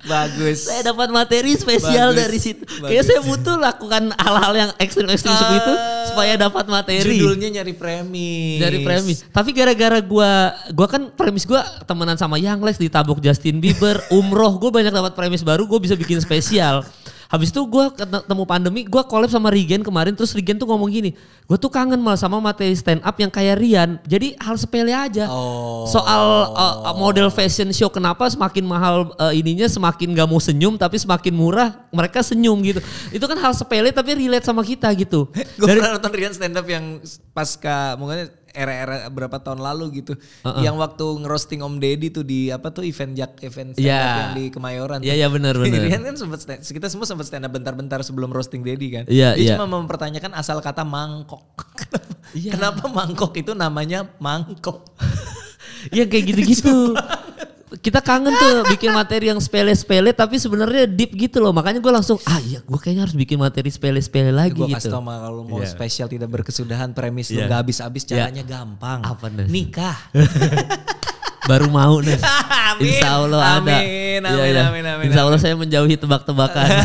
Bagus. Saya dapat materi spesial Bagus. dari situ. Bagus. Kayaknya saya butuh lakukan hal-hal yang ekstrim-ekstrim uh, itu ah. supaya dapat materi. Judulnya nyari premis. Dari premis. Tapi gara-gara gua gua kan premis gua temenan sama Young Lex tabok Justin Bieber, umroh, gua banyak dapat premis baru, gua bisa bikin spesial. Habis itu gue ketemu pandemi, gue collab sama Regen kemarin. Terus Regen tuh ngomong gini, gue tuh kangen malah sama materi stand up yang kayak Rian. Jadi hal sepele aja. Oh. Soal uh, model fashion show kenapa semakin mahal uh, ininya semakin gak mau senyum tapi semakin murah mereka senyum gitu. Itu kan hal sepele tapi relate sama kita gitu. gue pernah nonton Rian stand up yang pasca mungkin era-era berapa tahun lalu gitu. Uh -uh. Yang waktu ngerosting Om Deddy tuh di apa tuh event jak event yeah. yang di Kemayoran. Iya yeah, iya yeah, benar benar. Kan, kan sempat stand, kita semua sempat stand up bentar-bentar sebelum roasting Deddy kan. Iya yeah, Dia yeah. cuma mempertanyakan asal kata mangkok. kenapa, yeah. kenapa mangkok itu namanya mangkok? ya kayak gitu-gitu. Gitu kita kangen tuh bikin materi yang sepele-sepele tapi sebenarnya deep gitu loh. Makanya gue langsung ah iya gue kayaknya harus bikin materi sepele-sepele lagi gua gitu. Gue kasih kalau mau yeah. spesial tidak berkesudahan premis yeah. lu iya. gak habis-habis iya. caranya yeah. gampang. Apa nih? Nikah. baru mau nih. Insya Allah amin, ada. Amin, iya, amin, ya, ya. amin, amin, Insya Allah saya menjauhi tebak-tebakan.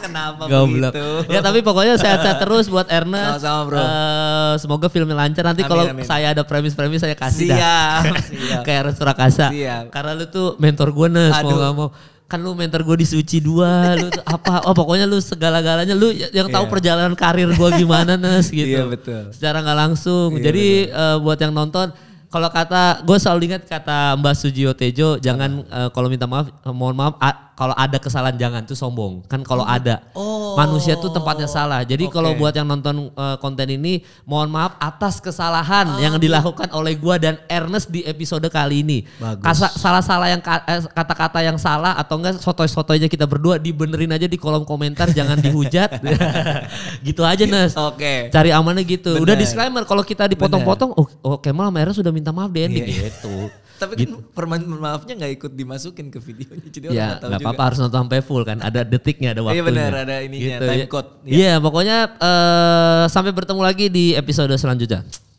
Kenapa Goblok. begitu? Ya tapi pokoknya sehat-sehat terus buat Erna. Sama-sama bro. Uh, semoga filmnya lancar. Nanti kalau saya ada premis-premis saya kasih siap, dah. Siap. Kayak Ernest Surakasa. Siap. Karena lu tuh mentor gue nih. Mau gak mau kan lu mentor gue di Suci dua, lu apa, oh pokoknya lu segala-galanya, lu yang tahu iya. perjalanan karir gue gimana nes iya, gitu. Iya yeah, betul. Secara nggak langsung. Yeah, Jadi uh, buat yang nonton, kalau kata gue selalu ingat kata Mbak Sujiyo Tejo jangan uh, kalau minta maaf mohon maaf kalau ada kesalahan jangan tuh sombong kan kalau hmm. ada oh. manusia tuh tempatnya salah jadi okay. kalau buat yang nonton uh, konten ini mohon maaf atas kesalahan ah. yang dilakukan oleh gua dan Ernest di episode kali ini salah-salah yang eh, kata-kata yang salah atau enggak sotoy-sotoynya kita berdua dibenerin aja di kolom komentar jangan dihujat gitu aja Nes oke okay. cari amannya gitu Bener. udah disclaimer kalau kita dipotong-potong oh, oke oh, okay, malah Ernest sudah minta maaf deh yeah. Iya. gitu tapi kan gitu. permintaan maafnya nggak ikut dimasukin ke videonya. Jadi ya nggak apa-apa harus nonton sampai full kan. Ada detiknya, ada iya, waktunya. Iya benar ada ininya gitu. time ya. code. Ya. Iya ya, pokoknya uh, sampai bertemu lagi di episode selanjutnya.